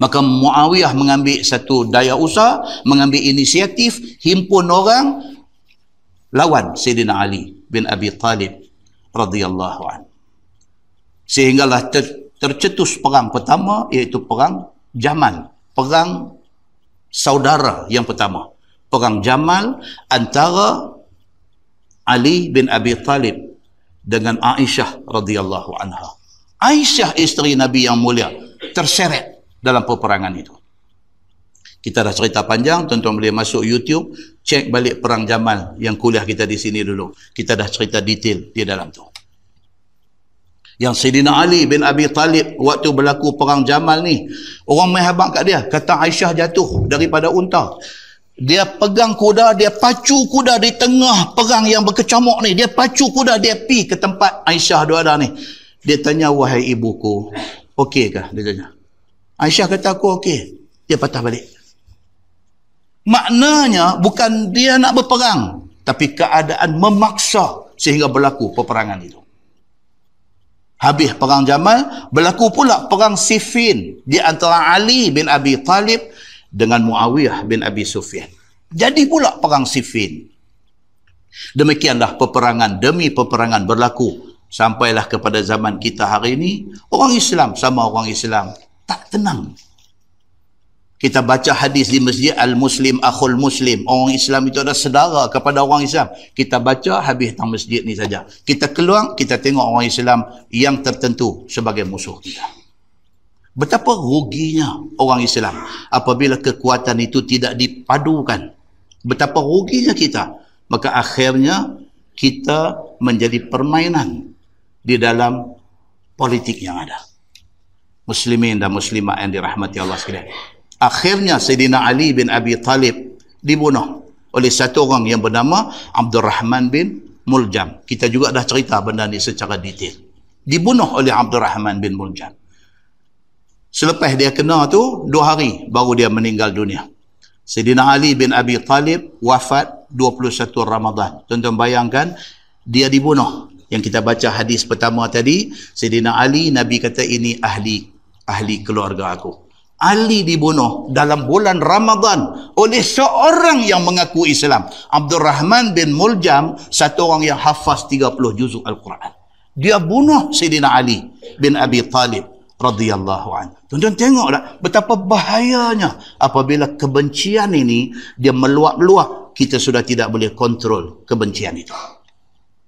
Maka Muawiyah mengambil satu daya usaha, mengambil inisiatif, himpun orang lawan Sayyidina Ali bin Abi Talib radhiyallahu an. Sehinggalah ter, tercetus perang pertama iaitu perang Jamal, perang saudara yang pertama. Perang Jamal antara Ali bin Abi Talib dengan Aisyah radhiyallahu anha. Aisyah isteri Nabi yang mulia terseret dalam peperangan itu. Kita dah cerita panjang, tuan-tuan boleh masuk YouTube, cek balik perang Jamal yang kuliah kita di sini dulu. Kita dah cerita detail di dalam tu. Yang Sayyidina Ali bin Abi Talib waktu berlaku perang Jamal ni, orang main habang kat dia. Kata Aisyah jatuh daripada unta. Dia pegang kuda, dia pacu kuda di tengah perang yang berkecamuk ni. Dia pacu kuda, dia pi ke tempat Aisyah dua ada ni. Dia tanya, wahai ibuku, okey Dia tanya. Aisyah kata, aku okey. Dia patah balik maknanya bukan dia nak berperang tapi keadaan memaksa sehingga berlaku peperangan itu habis perang Jamal berlaku pula perang Siffin di antara Ali bin Abi Talib dengan Muawiyah bin Abi Sufyan jadi pula perang Siffin demikianlah peperangan demi peperangan berlaku sampailah kepada zaman kita hari ini orang Islam sama orang Islam tak tenang kita baca hadis di masjid al-muslim akhul muslim orang Islam itu ada sedara kepada orang Islam kita baca habis tang masjid ni saja kita keluar kita tengok orang Islam yang tertentu sebagai musuh kita betapa ruginya orang Islam apabila kekuatan itu tidak dipadukan betapa ruginya kita maka akhirnya kita menjadi permainan di dalam politik yang ada muslimin dan Muslimah yang dirahmati Allah sekalian Akhirnya Sayyidina Ali bin Abi Talib dibunuh oleh satu orang yang bernama Abdul Rahman bin Muljam. Kita juga dah cerita benda ni secara detail. Dibunuh oleh Abdul Rahman bin Muljam. Selepas dia kena tu, dua hari baru dia meninggal dunia. Sayyidina Ali bin Abi Talib wafat 21 Ramadhan. tuan bayangkan, dia dibunuh. Yang kita baca hadis pertama tadi, Sayyidina Ali, Nabi kata ini ahli ahli keluarga aku. Ali dibunuh dalam bulan Ramadan oleh seorang yang mengaku Islam. Abdul Rahman bin Muljam, satu orang yang hafaz 30 juzuk Al-Quran. Dia bunuh Sayyidina Ali bin Abi Talib radhiyallahu anhu. Tuan-tuan tengoklah betapa bahayanya apabila kebencian ini dia meluap-luap, kita sudah tidak boleh kontrol kebencian itu.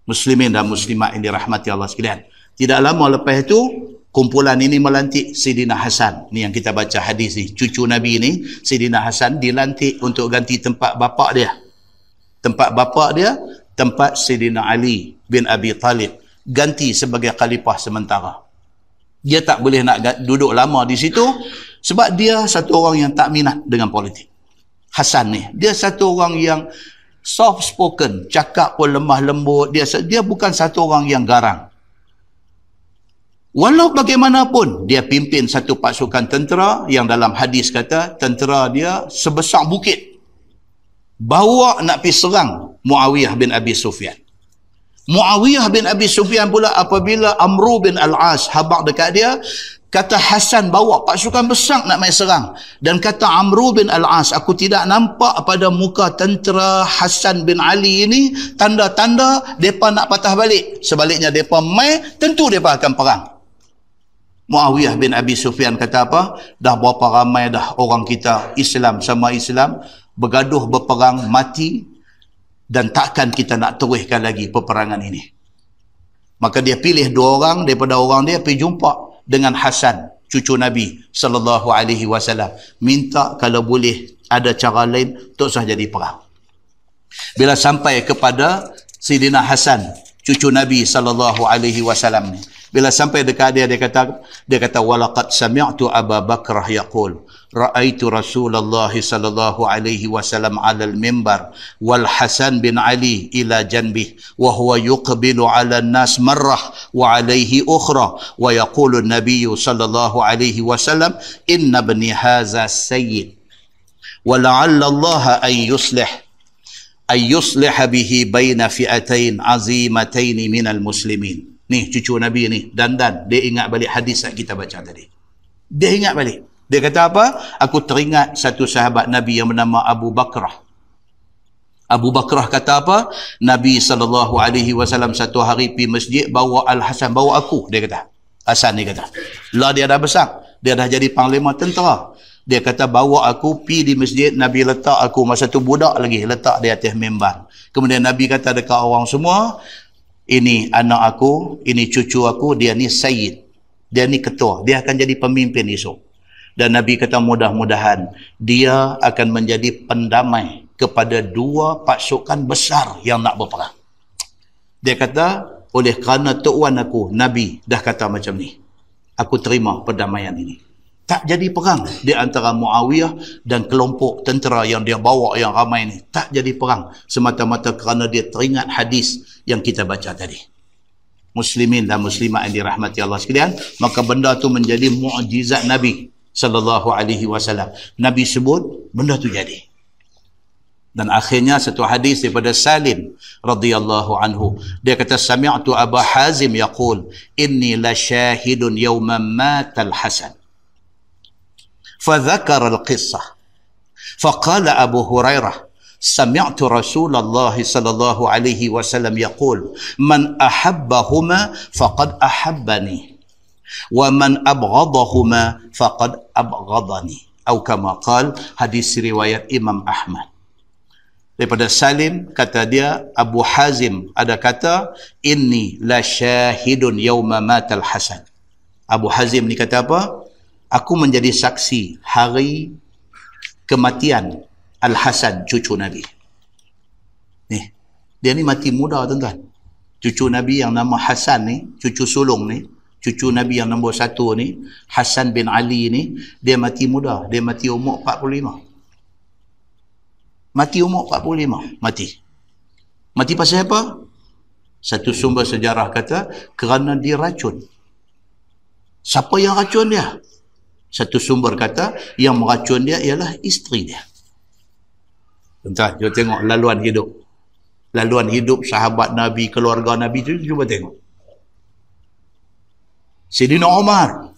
Muslimin dan muslimat yang dirahmati Allah sekalian. Tidak lama lepas itu, kumpulan ini melantik Sidina Hasan. Ni yang kita baca hadis ni. Cucu Nabi ni, Sidina Hasan dilantik untuk ganti tempat bapa dia. Tempat bapa dia, tempat Sidina Ali bin Abi Talib. Ganti sebagai khalifah sementara. Dia tak boleh nak duduk lama di situ sebab dia satu orang yang tak minat dengan politik. Hasan ni, dia satu orang yang soft spoken, cakap pun lemah lembut. Dia dia bukan satu orang yang garang. Walau bagaimanapun dia pimpin satu pasukan tentera yang dalam hadis kata tentera dia sebesar bukit. Bawa nak pergi serang Muawiyah bin Abi Sufyan. Muawiyah bin Abi Sufyan pula apabila Amru bin Al-As habak dekat dia, kata Hasan bawa pasukan besar nak main serang. Dan kata Amru bin Al-As, aku tidak nampak pada muka tentera Hasan bin Ali ini tanda-tanda mereka nak patah balik. Sebaliknya mereka main, tentu mereka akan perang. Muawiyah bin Abi Sufyan kata apa? Dah berapa ramai dah orang kita Islam sama Islam bergaduh berperang mati dan takkan kita nak teruskan lagi peperangan ini. Maka dia pilih dua orang daripada orang dia pergi jumpa dengan Hasan cucu Nabi sallallahu alaihi wasallam minta kalau boleh ada cara lain tak usah jadi perang. Bila sampai kepada Sidina Hasan cucu Nabi sallallahu alaihi wasallam Bila sampai dekat dia dia kata dia kata walaqad sami'tu Abu Bakrah yaqul ra'aitu Rasulullah sallallahu alaihi wasallam 'ala al-mimbar wal Hasan bin Ali ila janbi wa huwa yuqbilu 'ala an-nas marrah wa 'alaihi ukhra wa yaqulu an-nabiy sallallahu alaihi wasallam inna ibni hadha sayyid wa la'alla Allah an yuslih an yuslih bihi bayna fi'atayn azimatayn min al-muslimin ni cucu Nabi ni dan dia ingat balik hadis yang kita baca tadi dia ingat balik dia kata apa aku teringat satu sahabat Nabi yang bernama Abu Bakrah Abu Bakrah kata apa Nabi saw satu hari pi masjid bawa Al Hasan bawa aku dia kata Hasan ni kata lah dia dah besar dia dah jadi panglima tentera dia kata bawa aku pi di masjid Nabi letak aku masa tu budak lagi letak dia atas mimbar kemudian Nabi kata dekat orang semua ini anak aku, ini cucu aku, dia ni sayyid. Dia ni ketua. Dia akan jadi pemimpin esok. Dan Nabi kata mudah-mudahan dia akan menjadi pendamai kepada dua pasukan besar yang nak berperang. Dia kata oleh kerana tuan aku Nabi dah kata macam ni. Aku terima perdamaian ini tak jadi perang di antara Muawiyah dan kelompok tentera yang dia bawa yang ramai ni tak jadi perang semata-mata kerana dia teringat hadis yang kita baca tadi muslimin dan Muslimah yang dirahmati Allah sekalian maka benda tu menjadi mukjizat nabi sallallahu alaihi wasallam nabi sebut benda tu jadi dan akhirnya satu hadis daripada Salim radhiyallahu anhu dia kata sami'tu Abu Hazim yaqul inni la shahidun yawman matal Hasan فذكر القصة فقال أبو هريرة سمعت رسول الله صلى الله عليه وسلم يقول من أحبهما فقد أحبني ومن أبغضهما فقد أبغضني أو كما قال حديث رواية إمام أحمد daripada Salim kata dia Abu Hazim ada kata inni la syahidun yauma matal Hasan Abu Hazim ni kata apa aku menjadi saksi hari kematian Al-Hasan cucu Nabi. Nih dia ni mati muda tuan-tuan. Cucu Nabi yang nama Hasan ni, cucu sulung ni, cucu Nabi yang nombor satu ni, Hasan bin Ali ni, dia mati muda. Dia mati umur 45. Mati umur 45, mati. Mati pasal apa? Satu sumber sejarah kata, kerana diracun. Siapa yang racun dia? Satu sumber kata yang meracun dia ialah isteri dia. Entah, cuba tengok laluan hidup. Laluan hidup sahabat Nabi, keluarga Nabi tu cuba tengok. Sidina Omar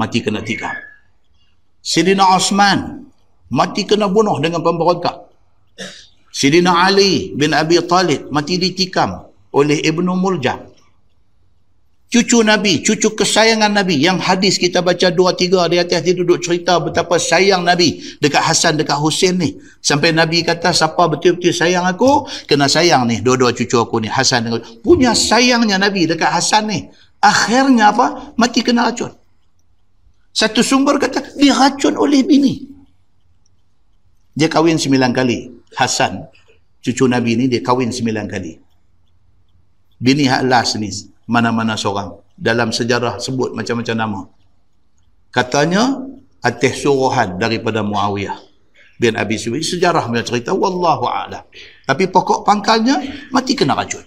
mati kena tikam. Sidina Osman mati kena bunuh dengan pemberontak. Sidina Ali bin Abi Talib mati ditikam oleh Ibnu Muljam cucu Nabi, cucu kesayangan Nabi yang hadis kita baca dua tiga di atas dia duduk cerita betapa sayang Nabi dekat Hasan, dekat Hussein ni. Sampai Nabi kata siapa betul-betul sayang aku, kena sayang ni dua-dua cucu aku ni, Hasan dengan Punya sayangnya Nabi dekat Hasan ni. Akhirnya apa? Mati kena racun. Satu sumber kata, diracun oleh bini. Dia kahwin sembilan kali. Hasan, cucu Nabi ni, dia kahwin sembilan kali. Bini hak last ni, mana-mana seorang. Dalam sejarah sebut macam-macam nama. Katanya, atas suruhan daripada Muawiyah bin Abi Suwi. Sejarah punya cerita, Wallahu a'lam. Tapi pokok pangkalnya, mati kena racun.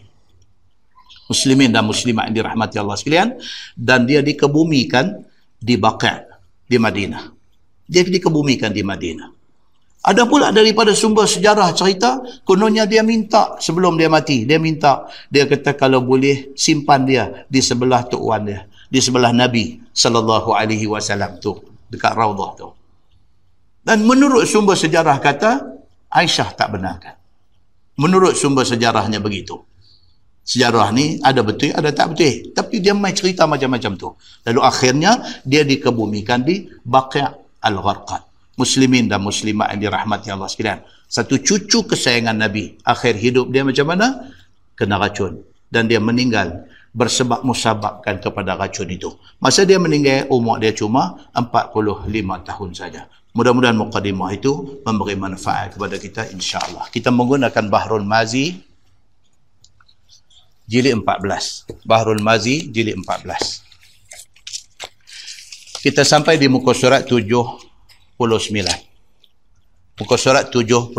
Muslimin dan Muslimat yang dirahmati Allah sekalian. Dan dia dikebumikan di Baqa' di Madinah. Dia dikebumikan di Madinah. Ada pula daripada sumber sejarah cerita, kononnya dia minta sebelum dia mati. Dia minta, dia kata kalau boleh simpan dia di sebelah Tok dia. Di sebelah Nabi saw tu. Dekat Raudah tu. Dan menurut sumber sejarah kata, Aisyah tak benarkan. Menurut sumber sejarahnya begitu. Sejarah ni ada betul, ada tak betul. Tapi dia main cerita macam-macam tu. Lalu akhirnya, dia dikebumikan di Baqiyah Al-Gharqat muslimin dan muslimat yang dirahmati Allah sekalian. Satu cucu kesayangan Nabi, akhir hidup dia macam mana? Kena racun. Dan dia meninggal bersebab musabakkan kepada racun itu. Masa dia meninggal, umur dia cuma 45 tahun saja. Mudah-mudahan mukadimah itu memberi manfaat kepada kita insya-Allah. Kita menggunakan Bahrul Mazi jilid 14. Bahrul Mazi jilid 14. Kita sampai di muka surat 79. Muka surat 79.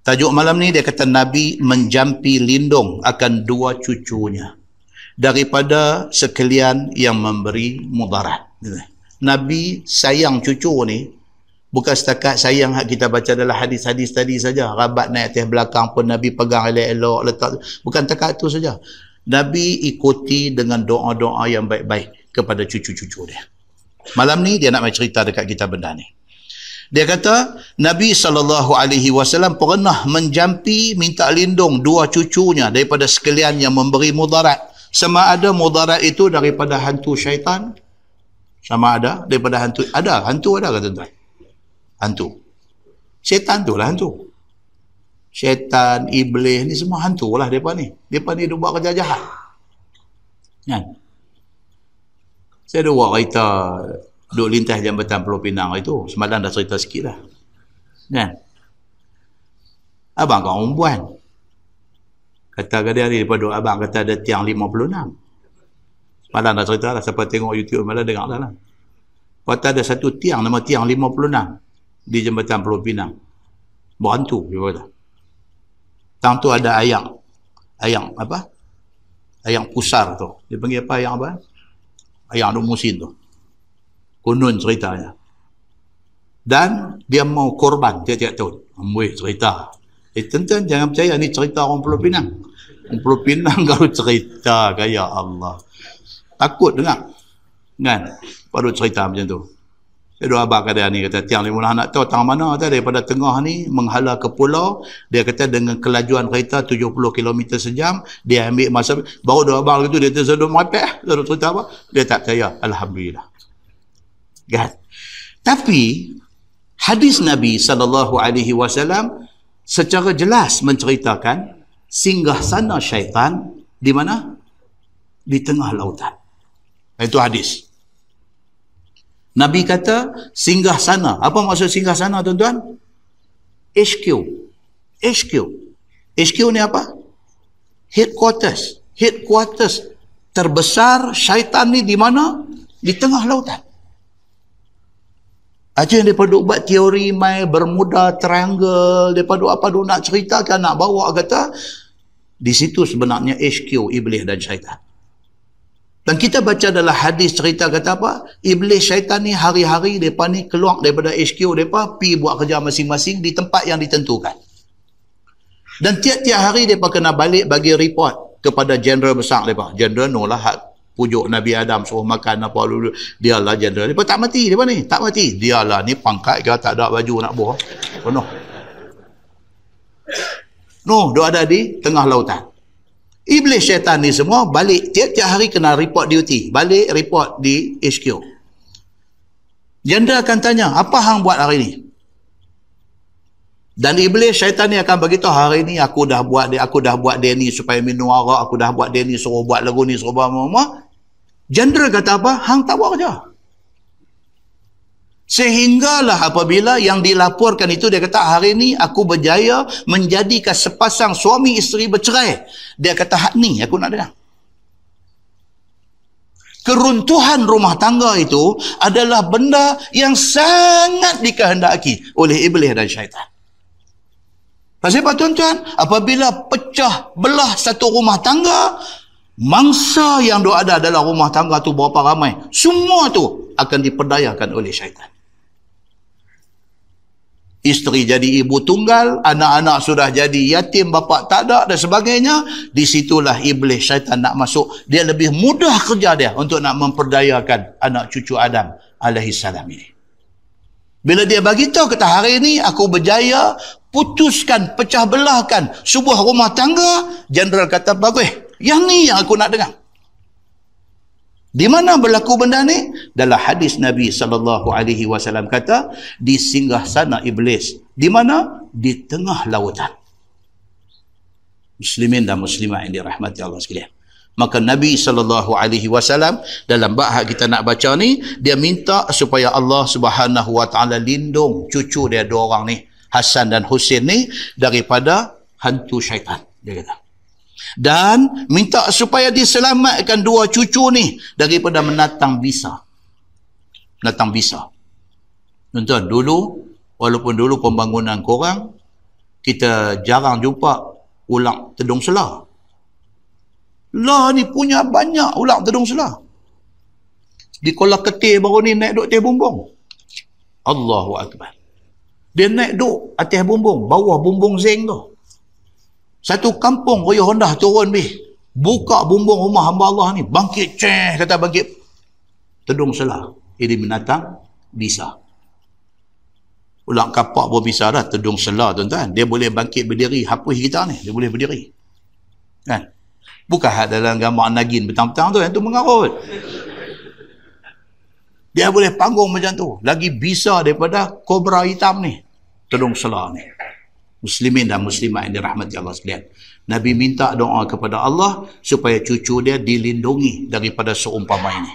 Tajuk malam ni dia kata Nabi menjampi lindung akan dua cucunya daripada sekalian yang memberi mudarat. Nabi sayang cucu ni bukan setakat sayang kita baca dalam hadis-hadis tadi saja. Rabat naik atas belakang pun Nabi pegang elok-elok letak. Bukan setakat tu saja. Nabi ikuti dengan doa-doa yang baik-baik kepada cucu-cucu dia. Malam ni dia nak main cerita dekat kita benda ni. Dia kata Nabi saw pernah menjampi minta lindung dua cucunya daripada sekalian yang memberi mudarat. Sama ada mudarat itu daripada hantu syaitan sama ada daripada hantu ada hantu ada kata tuan. Hantu. Syaitan tu lah hantu. Syaitan, iblis ni semua hantu lah depa ni. Depa ni buat kerja jahat. Kan? Ya. Saya ada buat kereta duduk lintas jambatan Pulau Pinang itu. Semalam dah cerita sikit lah. Kan? Abang kau orang buan. Kata gadis hari daripada abang kata ada tiang 56. Semalam dah cerita lah. Siapa tengok YouTube malam dengar lah. lah. Kata ada satu tiang nama tiang 56 di jambatan Pulau Pinang. Berhantu. Dia kata. Tang tu ada ayam. Ayam apa? Ayam pusar tu. Dia panggil apa ayam apa? ayah Nur Musin tu. Kunun ceritanya. Dan dia mau korban tiap-tiap tahun. Ambil cerita. Eh tuan-tuan jangan percaya ni cerita orang Pulau Pinang. Orang Pulau Pinang kalau cerita kaya Allah. Takut dengar. Kan? baru cerita macam tu. Dia doa abang kata ni kata tiang lima nak tahu tang mana kata daripada tengah ni menghala ke pulau dia kata dengan kelajuan kereta 70 km sejam dia ambil masa baru doa abang tu dia tersedut mepek tersedut cerita apa dia tak percaya alhamdulillah kan tapi hadis Nabi saw secara jelas menceritakan singgah sana syaitan di mana di tengah lautan itu hadis Nabi kata singgah sana. Apa maksud singgah sana tuan-tuan? HQ. HQ. HQ ni apa? Headquarters. Headquarters terbesar syaitan ni di mana? Di tengah lautan. Aje yang daripada buat teori mai bermuda triangle, daripada apa dia nak ceritakan, nak bawa kata, di situ sebenarnya HQ iblis dan syaitan. Dan kita baca dalam hadis cerita kata apa? Iblis syaitan ni hari-hari mereka ni keluar daripada HQ mereka pi buat kerja masing-masing di tempat yang ditentukan. Dan tiap-tiap hari mereka kena balik bagi report kepada jenderal besar mereka. Jenderal no lah pujuk Nabi Adam suruh makan apa dulu. lah jenderal. Mereka tak mati mereka ni. Tak mati. dia lah ni pangkat ke tak ada baju nak buah. Penuh. No, dia ada di tengah lautan. Iblis syaitan ni semua balik tiap-tiap hari kena report duty. Balik report di HQ. Jenderal akan tanya, apa hang buat hari ni? Dan iblis syaitan ni akan bagi hari ni aku dah buat dia aku dah buat dia ni supaya minum arak, aku dah buat dia ni suruh buat lagu ni suruh buat mama. Jenderal kata apa? Hang tak buat kerja. Sehinggalah apabila yang dilaporkan itu dia kata hari ini aku berjaya menjadikan sepasang suami isteri bercerai. Dia kata hak ni aku nak dengar. Keruntuhan rumah tangga itu adalah benda yang sangat dikehendaki oleh iblis dan syaitan. Pasal apa tuan-tuan? Apabila pecah belah satu rumah tangga, mangsa yang ada dalam rumah tangga tu berapa ramai? Semua tu akan diperdayakan oleh syaitan isteri jadi ibu tunggal, anak-anak sudah jadi yatim, bapa tak ada dan sebagainya, di situlah iblis syaitan nak masuk. Dia lebih mudah kerja dia untuk nak memperdayakan anak cucu Adam alaihi salam ini. Bila dia bagi tahu kata hari ini aku berjaya putuskan, pecah belahkan sebuah rumah tangga, jeneral kata bagus. Yang ni yang aku nak dengar. Di mana berlaku benda ni? Dalam hadis Nabi sallallahu alaihi wasallam kata, di singgah sana iblis. Di mana? Di tengah lautan. Muslimin dan muslimat yang dirahmati Allah sekalian. Maka Nabi sallallahu alaihi wasallam dalam bab kita nak baca ni, dia minta supaya Allah Subhanahu wa taala lindung cucu dia dua orang ni, Hasan dan Husin ni daripada hantu syaitan. Dia kata dan minta supaya diselamatkan dua cucu ni daripada menatang bisa, menatang bisa. tuan-tuan dulu walaupun dulu pembangunan kurang kita jarang jumpa ulang tedung selah lah ni punya banyak ulang tedung selah di kola ketir baru ni naik duk teh bumbung Allahu Akbar dia naik duk atas bumbung bawah bumbung zeng tu satu kampung Royal Honda turun bih. Buka bumbung rumah hamba Allah ni. Bangkit ceh kata bangkit. Tedung selah. Ini binatang. Bisa. Ulang kapak pun bisa dah. Tedung selah tuan-tuan. Dia boleh bangkit berdiri. Hapus kita ni. Dia boleh berdiri. Kan? Bukan hak dalam gambar nagin betang-betang tu. Yang tu mengarut. Dia boleh panggung macam tu. Lagi bisa daripada kobra hitam ni. Tedung selah ni muslimin dan Muslimah yang dirahmati Allah sekalian. Nabi minta doa kepada Allah supaya cucu dia dilindungi daripada seumpama ini.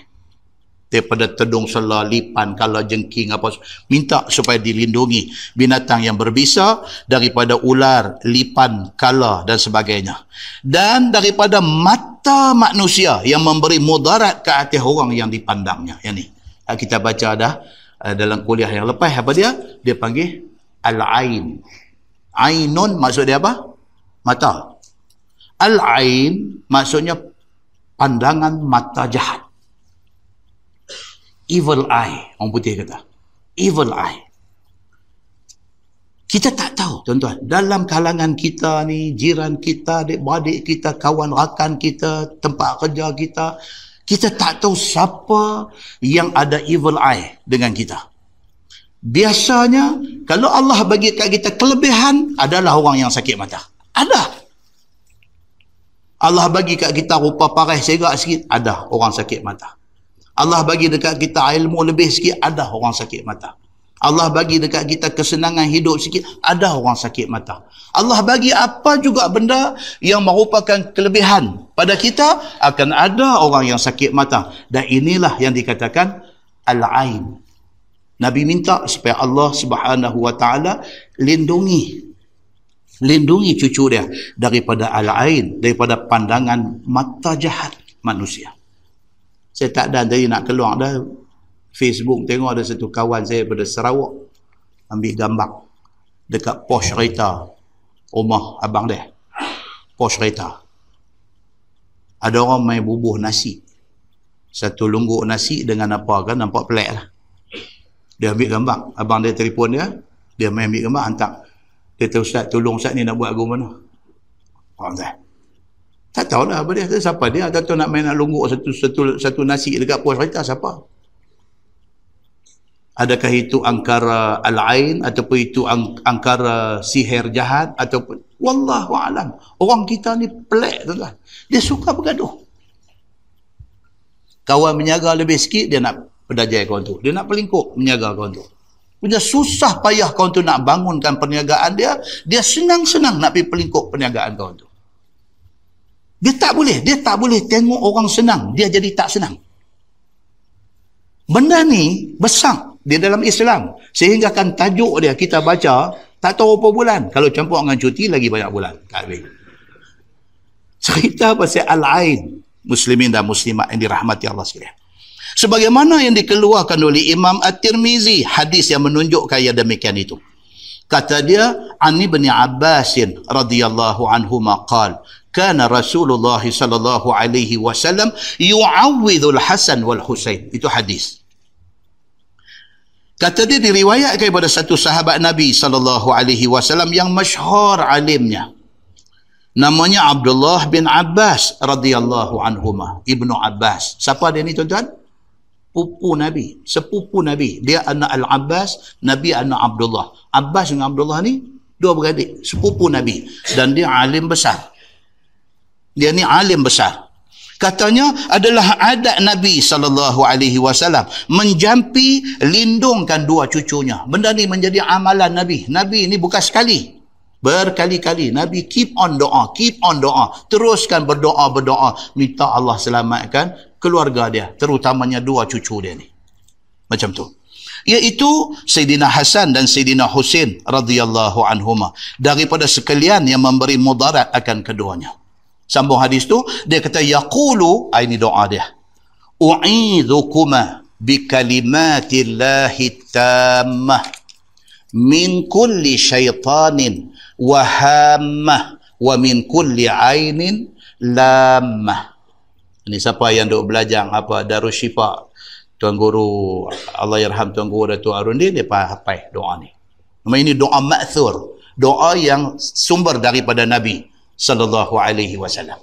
Daripada tedung selah, lipan, kala jengking, apa Minta supaya dilindungi binatang yang berbisa daripada ular, lipan, kala dan sebagainya. Dan daripada mata manusia yang memberi mudarat ke hati orang yang dipandangnya. Yang ni. Ha, kita baca dah eh, dalam kuliah yang lepas apa dia? Dia panggil Al-Ain. Ainun maksud dia apa? Mata. Al-ain maksudnya pandangan mata jahat. Evil eye, orang putih kata. Evil eye. Kita tak tahu, tuan-tuan. Dalam kalangan kita ni, jiran kita, adik-beradik kita, kawan rakan kita, tempat kerja kita, kita tak tahu siapa yang ada evil eye dengan kita biasanya kalau Allah bagi kat kita kelebihan adalah orang yang sakit mata ada Allah bagi kat kita rupa parah segak sikit ada orang sakit mata Allah bagi dekat kita ilmu lebih sikit ada orang sakit mata Allah bagi dekat kita kesenangan hidup sikit ada orang sakit mata Allah bagi apa juga benda yang merupakan kelebihan pada kita akan ada orang yang sakit mata dan inilah yang dikatakan al-ain Nabi minta supaya Allah Subhanahu wa taala lindungi lindungi cucu dia daripada al-ain daripada pandangan mata jahat manusia. Saya tak ada jadi nak keluar dah Facebook tengok ada satu kawan saya daripada Sarawak ambil gambar dekat pos kereta rumah abang dia. Pos kereta. Ada orang main bubuh nasi. Satu lungguk nasi dengan apa kan nampak pelik lah. Dia ambil gambar. Abang dia telefon dia. Dia main ambil gambar, hantar. Dia kata, Ustaz, tolong Ustaz ni nak buat agung mana? Orang Ustaz. Tak tahulah apa dia. Siapa dia? Tak tahu nak main nak longgok satu, satu, satu nasi dekat puas kereta. Siapa? Adakah itu angkara al-ain ataupun itu ang- angkara sihir jahat ataupun wallahu alam. Orang kita ni pelik tuan lah Dia suka bergaduh. Kawan menyara lebih sikit dia nak pedajai kawan tu. Dia nak pelingkuk meniaga kawan tu. Punya susah payah kawan tu nak bangunkan perniagaan dia, dia senang-senang nak pergi pelingkuk perniagaan kawan tu. Dia tak boleh. Dia tak boleh tengok orang senang. Dia jadi tak senang. Benda ni besar di dalam Islam. Sehingga kan tajuk dia kita baca, tak tahu berapa bulan. Kalau campur dengan cuti, lagi banyak bulan. Tak boleh. Cerita pasal Al-Ain. Muslimin dan Muslimat yang dirahmati Allah sekalian. Sebagaimana yang dikeluarkan oleh Imam At-Tirmizi, hadis yang menunjukkan yang demikian itu. Kata dia, An Ibn Abbas radhiyallahu anhu maqal, kana Rasulullah sallallahu alaihi wasallam yu'awwidhul Hasan wal Husain. Itu hadis. Kata dia diriwayatkan kepada satu sahabat Nabi sallallahu alaihi wasallam yang masyhur alimnya. Namanya Abdullah bin Abbas radhiyallahu anhuma, Ibnu Abbas. Siapa dia ni tuan-tuan? pupu Nabi, sepupu Nabi. Dia anak Al-Abbas, Nabi anak Abdullah. Abbas dengan Abdullah ni dua beradik, sepupu Nabi dan dia alim besar. Dia ni alim besar. Katanya adalah adat Nabi saw menjampi lindungkan dua cucunya. Benda ni menjadi amalan Nabi. Nabi ni bukan sekali Berkali-kali Nabi keep on doa, keep on doa. Teruskan berdoa, berdoa. Minta Allah selamatkan keluarga dia. Terutamanya dua cucu dia ni. Macam tu. Iaitu Sayyidina Hasan dan Sayyidina Husin radhiyallahu anhuma daripada sekalian yang memberi mudarat akan keduanya. Sambung hadis tu dia kata yaqulu ah, ini doa dia. U'idzukuma bi kalimatillahit tammah min kulli syaitanin wahammah wa min kulli ainin lammah. Ini siapa yang duk belajar apa Darus Syifa? Tuan Guru Allah yarham Tuan Guru Datuk Arun dia dia pakai doa ni. Nama ini doa ma'thur, doa yang sumber daripada Nabi sallallahu alaihi wasallam.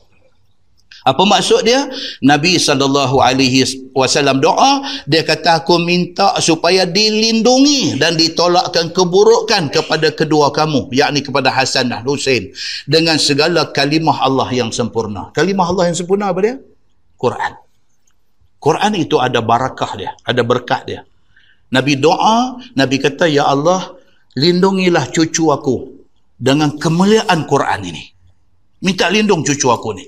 Apa maksud dia? Nabi sallallahu alaihi wasallam doa, dia kata aku minta supaya dilindungi dan ditolakkan keburukan kepada kedua kamu, yakni kepada Hasan dan Hussein dengan segala kalimah Allah yang sempurna. Kalimah Allah yang sempurna apa dia? Quran. Quran itu ada barakah dia, ada berkat dia. Nabi doa, Nabi kata, Ya Allah, lindungilah cucu aku dengan kemuliaan Quran ini. Minta lindung cucu aku ni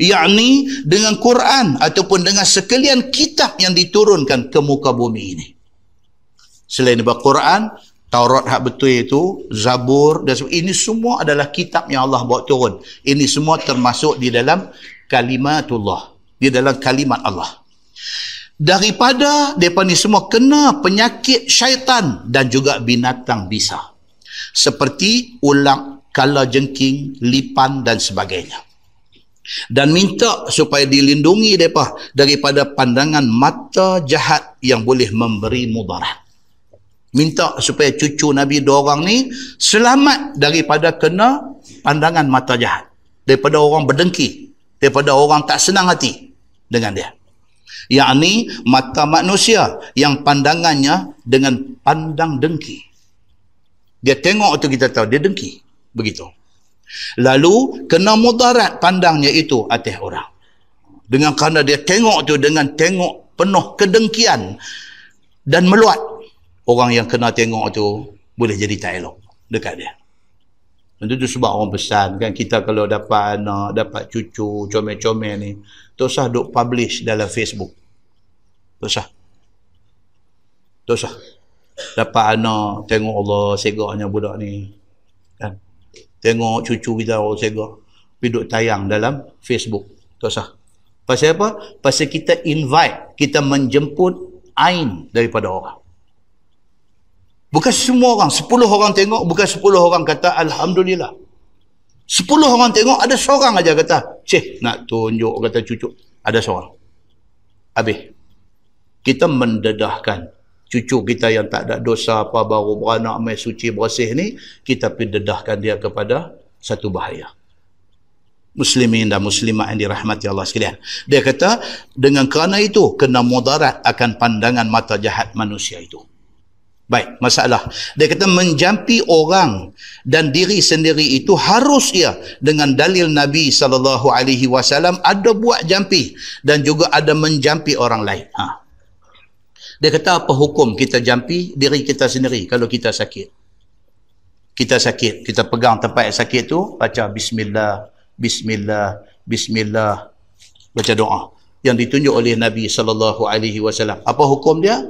yakni dengan Quran ataupun dengan sekalian kitab yang diturunkan ke muka bumi ini selain daripada Quran Taurat hak betul itu Zabur dan sebagainya. ini semua adalah kitab yang Allah bawa turun ini semua termasuk di dalam kalimatullah di dalam kalimat Allah daripada depa ini semua kena penyakit syaitan dan juga binatang bisa seperti ulang kalajengking, lipan dan sebagainya dan minta supaya dilindungi mereka daripada pandangan mata jahat yang boleh memberi mudarat. Minta supaya cucu Nabi dua orang ni selamat daripada kena pandangan mata jahat. Daripada orang berdengki. Daripada orang tak senang hati dengan dia. Yang ini mata manusia yang pandangannya dengan pandang dengki. Dia tengok tu kita tahu dia dengki. Begitu. Lalu kena mudarat pandangnya itu atas orang. Dengan kerana dia tengok tu dengan tengok penuh kedengkian dan meluat. Orang yang kena tengok tu boleh jadi tak elok dekat dia. Tentu tu sebab orang pesan kan kita kalau dapat anak, dapat cucu, comel-comel ni. Tak usah duk publish dalam Facebook. Tak usah. Tak usah. Dapat anak, tengok Allah segaknya budak ni. Kan? tengok cucu kita orang sega piduk tayang dalam Facebook tak sah pasal apa pasal kita invite kita menjemput ain daripada orang bukan semua orang sepuluh orang tengok bukan sepuluh orang kata alhamdulillah Sepuluh orang tengok ada seorang aja kata cih nak tunjuk kata cucu ada seorang habis kita mendedahkan cucu kita yang tak ada dosa apa baru beranak mai suci bersih ni kita pergi dedahkan dia kepada satu bahaya muslimin dan muslimat yang dirahmati Allah sekalian dia kata dengan kerana itu kena mudarat akan pandangan mata jahat manusia itu baik masalah dia kata menjampi orang dan diri sendiri itu harus ia dengan dalil Nabi saw ada buat jampi dan juga ada menjampi orang lain ha dia kata apa hukum kita jampi diri kita sendiri kalau kita sakit. Kita sakit, kita pegang tempat yang sakit tu, baca bismillah, bismillah, bismillah, baca doa yang ditunjuk oleh Nabi sallallahu alaihi wasallam. Apa hukum dia?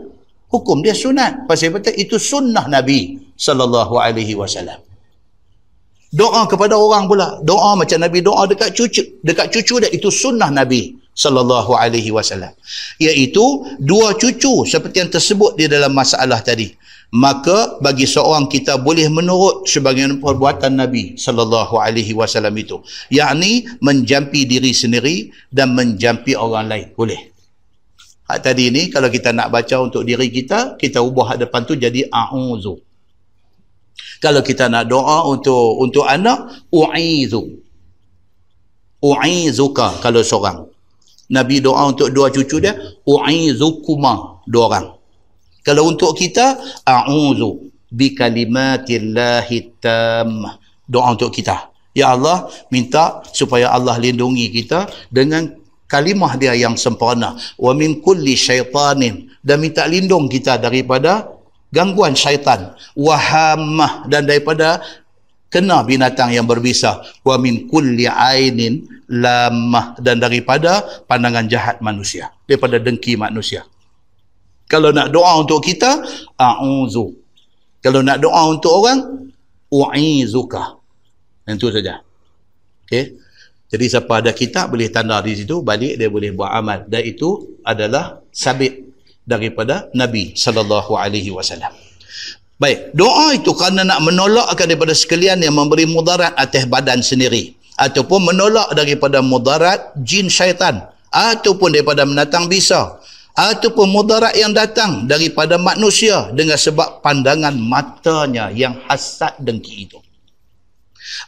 Hukum dia sunat. Pasal kata itu sunnah Nabi sallallahu alaihi wasallam. Doa kepada orang pula. Doa macam Nabi doa dekat cucu, dekat cucu dia itu sunnah Nabi sallallahu alaihi wasallam iaitu dua cucu seperti yang tersebut di dalam masalah tadi maka bagi seorang kita boleh menurut sebagian perbuatan Nabi sallallahu alaihi wasallam itu yakni menjampi diri sendiri dan menjampi orang lain boleh Hak tadi ni kalau kita nak baca untuk diri kita kita ubah hak depan tu jadi auzu. kalau kita nak doa untuk untuk anak u'izu u'izuka kalau seorang Nabi doa untuk dua cucu dia u'izukuma dua orang kalau untuk kita a'udzu bi kalimatillahi doa untuk kita ya Allah minta supaya Allah lindungi kita dengan kalimah dia yang sempurna wa min kulli syaitanin dan minta lindung kita daripada gangguan syaitan wahamah dan daripada kena binatang yang berbisa wa min kulli ainin lamah dan daripada pandangan jahat manusia daripada dengki manusia kalau nak doa untuk kita a'udzu kalau nak doa untuk orang u'izuka itu saja okey jadi siapa ada kitab boleh tanda di situ balik dia boleh buat amal dan itu adalah sabit daripada Nabi sallallahu alaihi wasallam. Baik, doa itu kerana nak menolak akan daripada sekalian yang memberi mudarat atas badan sendiri ataupun menolak daripada mudarat jin syaitan ataupun daripada menatang bisa ataupun mudarat yang datang daripada manusia dengan sebab pandangan matanya yang hasad dengki itu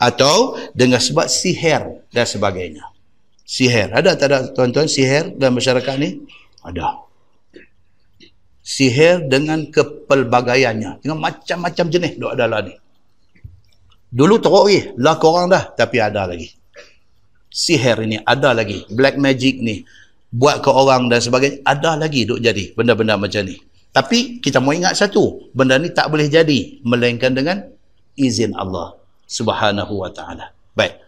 atau dengan sebab sihir dan sebagainya sihir ada tak ada tuan-tuan sihir dalam masyarakat ni ada sihir dengan kepelbagaiannya. Dengan macam-macam jenis dok adalah ni. Dulu teruk lagi. Lah korang dah. Tapi ada lagi. Sihir ini ada lagi. Black magic ni. Buat ke orang dan sebagainya. Ada lagi duk jadi benda-benda macam ni. Tapi kita mau ingat satu. Benda ni tak boleh jadi. Melainkan dengan izin Allah subhanahu wa ta'ala. Baik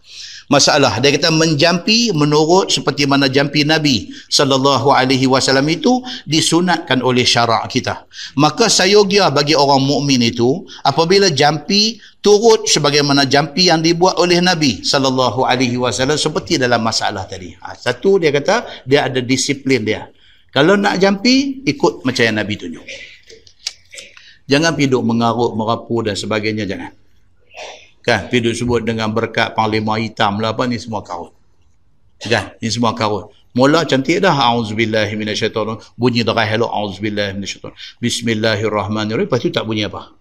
masalah. Dia kata menjampi menurut seperti mana jampi Nabi sallallahu alaihi wasallam itu disunatkan oleh syarak kita. Maka sayogia bagi orang mukmin itu apabila jampi turut sebagaimana jampi yang dibuat oleh Nabi sallallahu alaihi wasallam seperti dalam masalah tadi. Ha, satu dia kata dia ada disiplin dia. Kalau nak jampi ikut macam yang Nabi tunjuk. Jangan piduk mengarut, merapu dan sebagainya jangan. Kan? Tapi sebut dengan berkat panglima hitam lah apa ni semua karut. Kan? Ini semua karut. Mula cantik dah. A'udzubillahiminasyaitan. Bunyi dah hello elok. A'udzubillahiminasyaitan. Bismillahirrahmanirrahim. Lepas tu tak bunyi apa.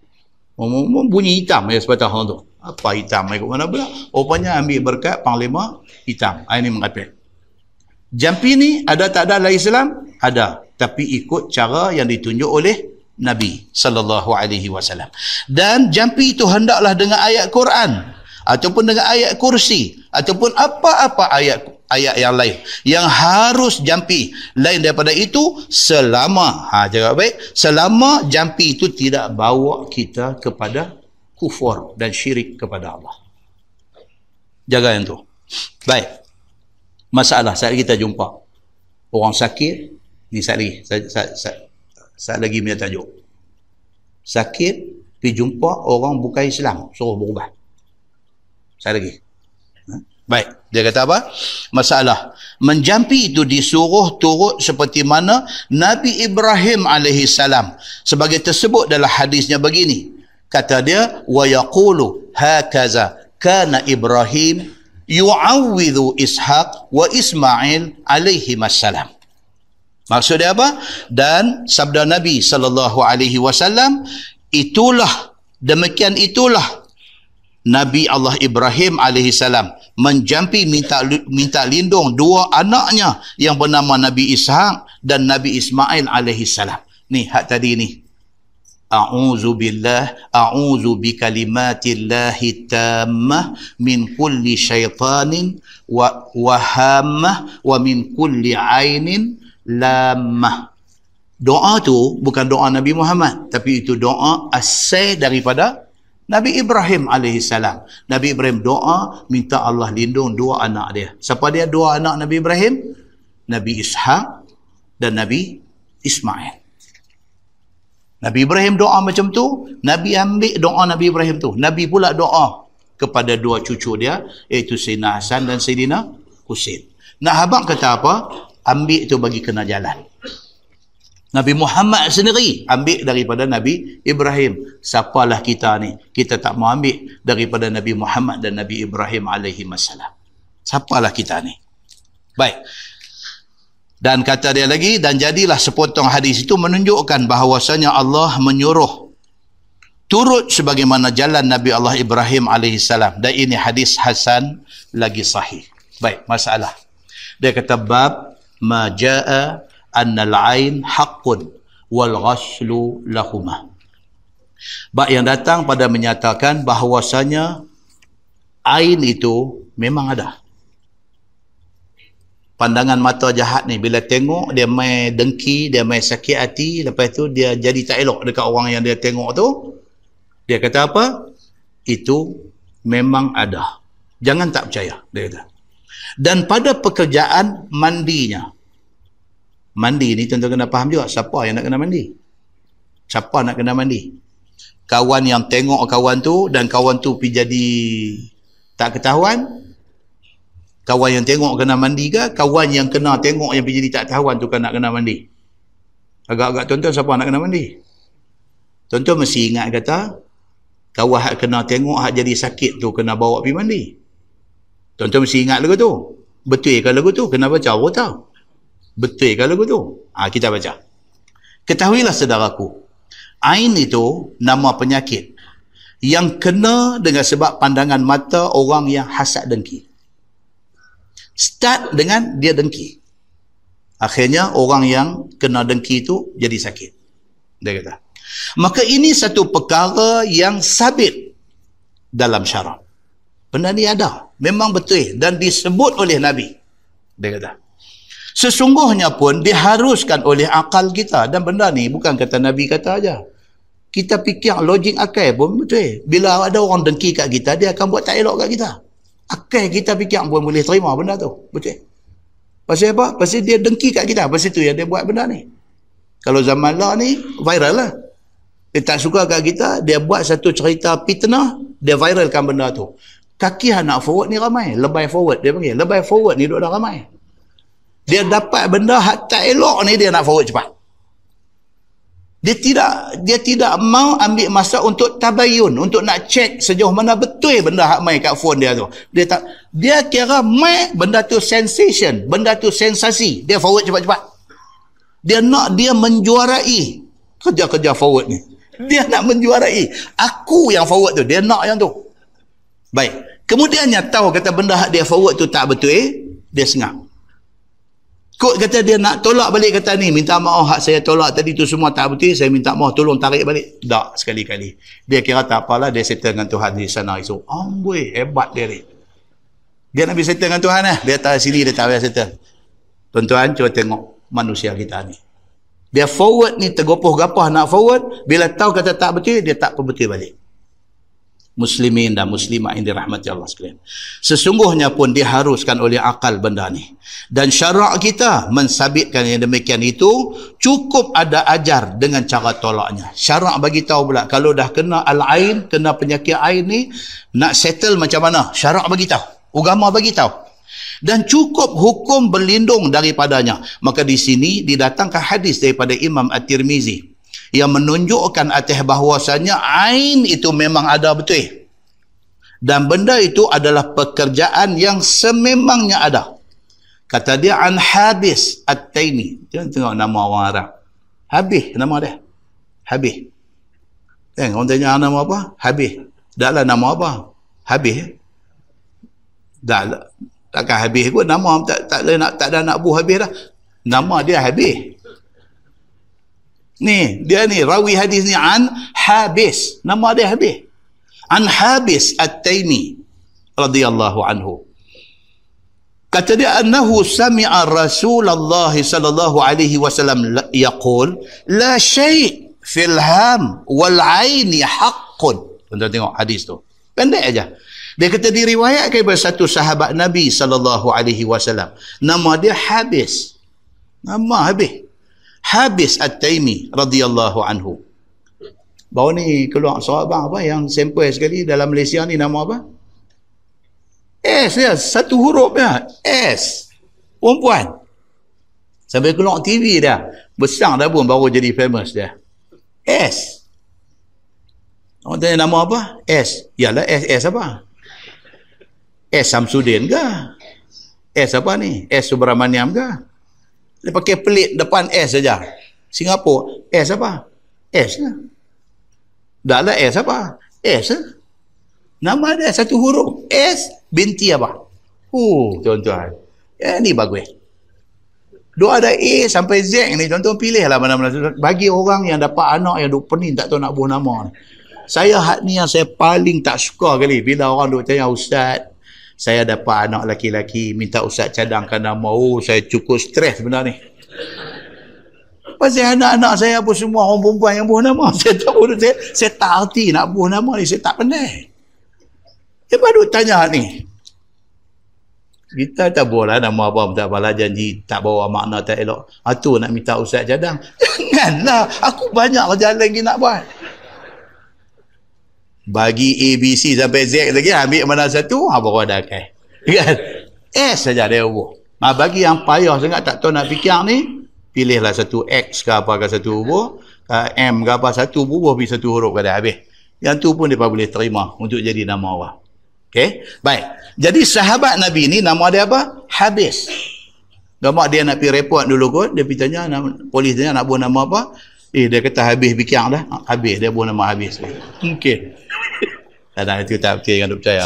Bunyi hitam ya sepatah tu. Apa hitam? Ikut mana pula? Rupanya ambil berkat panglima hitam. Ah, ini mengapa? Jampi ni ada tak ada dalam Islam? Ada. Tapi ikut cara yang ditunjuk oleh Nabi sallallahu alaihi wasallam. Dan jampi itu hendaklah dengan ayat Quran ataupun dengan ayat kursi ataupun apa-apa ayat ayat yang lain yang harus jampi lain daripada itu selama ha jaga baik selama jampi itu tidak bawa kita kepada kufur dan syirik kepada Allah. Jaga yang tu. Baik. Masalah saat kita jumpa orang sakit ni saat lagi saat, saat, saya lagi punya tajuk. Sakit, pergi jumpa orang bukan Islam. Suruh berubah. Saya lagi. Ha? Baik. Dia kata apa? Masalah. Menjampi itu disuruh turut seperti mana Nabi Ibrahim alaihi sebagai tersebut dalam hadisnya begini. Kata dia, wa yaqulu hakaza kana Ibrahim yu'awwidhu Ishaq wa Ismail alaihi salam. Maksudnya apa? Dan sabda Nabi sallallahu alaihi wasallam itulah demikian itulah Nabi Allah Ibrahim alaihi salam menjampi minta minta lindung dua anaknya yang bernama Nabi Ishaq dan Nabi Ismail alaihi salam. Ni hak tadi ni. A'udzu billah a'udzu bi kalimatillahi tammah min kulli syaitanin wa wahamah wa min kulli ainin lamah. Doa tu bukan doa Nabi Muhammad tapi itu doa asal daripada Nabi Ibrahim alaihi salam. Nabi Ibrahim doa minta Allah lindung dua anak dia. Siapa dia dua anak Nabi Ibrahim? Nabi Ishaq dan Nabi Ismail. Nabi Ibrahim doa macam tu, Nabi ambil doa Nabi Ibrahim tu. Nabi pula doa kepada dua cucu dia iaitu Sayyidina Hasan dan Sayyidina Husain. nak abang kata apa? ambil itu bagi kena jalan Nabi Muhammad sendiri ambil daripada Nabi Ibrahim. Siapalah kita ni? Kita tak mau ambil daripada Nabi Muhammad dan Nabi Ibrahim alaihi masalah. Siapalah kita ni? Baik. Dan kata dia lagi, dan jadilah sepotong hadis itu menunjukkan bahawasanya Allah menyuruh turut sebagaimana jalan Nabi Allah Ibrahim alaihi salam. Dan ini hadis Hasan lagi sahih. Baik, masalah. Dia kata, bab ma jaa anna al-ain haqqun wal ghaslu lahuma. Bab yang datang pada menyatakan bahawasanya ain itu memang ada. Pandangan mata jahat ni bila tengok dia mai dengki, dia mai sakit hati, lepas tu dia jadi tak elok dekat orang yang dia tengok tu. Dia kata apa? Itu memang ada. Jangan tak percaya, dia kata dan pada pekerjaan mandinya mandi ni tuan-tuan kena faham juga siapa yang nak kena mandi siapa nak kena mandi kawan yang tengok kawan tu dan kawan tu pergi jadi tak ketahuan kawan yang tengok kena mandi ke kawan yang kena tengok yang pergi jadi tak ketahuan tu kan nak kena mandi agak-agak tuan-tuan siapa nak kena mandi tuan-tuan mesti ingat kata kawan hak kena tengok hak jadi sakit tu kena bawa pergi mandi Tuan-tuan mesti ingat lagu tu. Betul kan lagu tu? kenapa baca Allah tahu. Betul kan lagu tu? Ha, kita baca. Ketahuilah saudaraku. Ain itu nama penyakit. Yang kena dengan sebab pandangan mata orang yang hasad dengki. Start dengan dia dengki. Akhirnya orang yang kena dengki itu jadi sakit. Dia kata. Maka ini satu perkara yang sabit dalam syarat. Benda ni ada. Memang betul. Dan disebut oleh Nabi. Dia kata. Sesungguhnya pun diharuskan oleh akal kita. Dan benda ni bukan kata Nabi kata aja. Kita fikir logik akal pun betul. Bila ada orang dengki kat kita, dia akan buat tak elok kat kita. Akal kita fikir pun boleh terima benda tu. Betul. Pasal apa? Pasal dia dengki kat kita. Pasal tu yang dia buat benda ni. Kalau zaman lah ni, viral lah. Dia tak suka kat kita, dia buat satu cerita fitnah, dia viralkan benda tu kaki anak forward ni ramai lebay forward dia panggil lebay forward ni duduk dah ramai dia dapat benda hak tak elok ni dia nak forward cepat dia tidak dia tidak mau ambil masa untuk tabayun untuk nak check sejauh mana betul benda hak mai kat phone dia tu dia tak dia kira mai benda tu sensation benda tu sensasi dia forward cepat-cepat dia nak dia menjuarai kerja-kerja forward ni dia nak menjuarai aku yang forward tu dia nak yang tu Baik. Kemudiannya tahu kata benda hak dia forward tu tak betul, eh? dia sengah. Kot kata dia nak tolak balik kata ni, minta maaf hak saya tolak tadi tu semua tak betul, saya minta maaf tolong tarik balik. Tak sekali-kali. Dia kira tak apalah, dia settle dengan Tuhan di sana esok. Amboi, hebat dia ni. Dia nak settle dengan Tuhan Eh? Dia tak sini, dia tak payah settle. Tuan-tuan, cuba tengok manusia kita ni. Dia forward ni, tergopoh-gapah nak forward. Bila tahu kata tak betul, dia tak pun balik muslimin dan muslimah yang dirahmati Allah sekalian. Sesungguhnya pun diharuskan oleh akal benda ni. Dan syarak kita mensabitkan yang demikian itu cukup ada ajar dengan cara tolaknya. Syarak bagi tahu pula kalau dah kena al-ain, kena penyakit ain ni nak settle macam mana? Syarak bagi tahu. Ugama bagi tahu. Dan cukup hukum berlindung daripadanya. Maka di sini didatangkan hadis daripada Imam At-Tirmizi yang menunjukkan atas bahawasanya ain itu memang ada betul. Dan benda itu adalah pekerjaan yang sememangnya ada. Kata dia an habis at-taini. Jangan tengok nama orang Arab. Habih nama dia. habis. Tengok orang tanya nama apa? Habih. Taklah nama apa? Habih. Tak, ya? lah. takkan habis pun nama tak, tak, tak, tak ada nak buh habis dah. Nama dia habis. Ni, dia ni rawi hadis ni an Habis. Nama dia Habis. An Habis At-Taimi radhiyallahu anhu. Kata dia annahu sami'a Rasulullah sallallahu alaihi wasallam yaqul la syai' fil ham wal ain haqqun. Tuan tengok hadis tu. Pendek aja. Dia kata diriwayatkan kepada satu sahabat Nabi sallallahu alaihi wasallam. Nama dia Habis. Nama Habis habis At-Taimi radhiyallahu anhu. Bau ni keluar surat bang apa yang sampai sekali dalam Malaysia ni nama apa? S ya, satu huruf ya. S. Perempuan. Sampai keluar TV dah. Besar dah pun baru jadi famous dia. S. Orang tanya nama apa? S. Yalah S. S apa? S Samsudin ke? S apa ni? S Subramaniam ke? Dia pakai pelit depan S saja. Singapura, S apa? S lah. Dah ada S apa? S lah. Nama dia satu huruf. S binti apa? Oh tuan-tuan. Eh, ni bagus. Doa ada A sampai Z ni. Tuan-tuan pilih lah mana-mana. Bagi orang yang dapat anak yang duk pening tak tahu nak buah nama ni. Saya hak ni yang saya paling tak suka kali. Bila orang duk tanya Ustaz, saya dapat anak laki-laki minta ustaz cadangkan nama oh saya cukup stres benar ni pasal anak-anak saya apa semua orang perempuan yang buah nama saya tak buah saya, saya tak arti nak buah nama ni saya tak pandai dia baru tanya ni kita tak buahlah nama apa tak apalah janji tak bawa makna tak elok atu nak minta ustaz cadang janganlah aku banyak jalan lagi nak buat bagi A, B, C sampai Z lagi ambil mana satu ha, baru ada akai kan S saja dia ubah ha, bagi yang payah sangat tak tahu nak fikir ni pilihlah satu X ke apa ke satu ubah ha, M ke apa satu ubah pergi satu huruf ke dah habis yang tu pun dia boleh terima untuk jadi nama Allah. Okay? Baik. Jadi sahabat Nabi ni nama dia apa? Habis. Nama dia nak pergi report dulu kot. Dia pergi tanya, nama, polis tanya nak buat nama apa? Eh, dia kata habis bikin dah. Habis. Dia buat nama habis. Okay. Dan itu tak percaya, jangan duk percaya.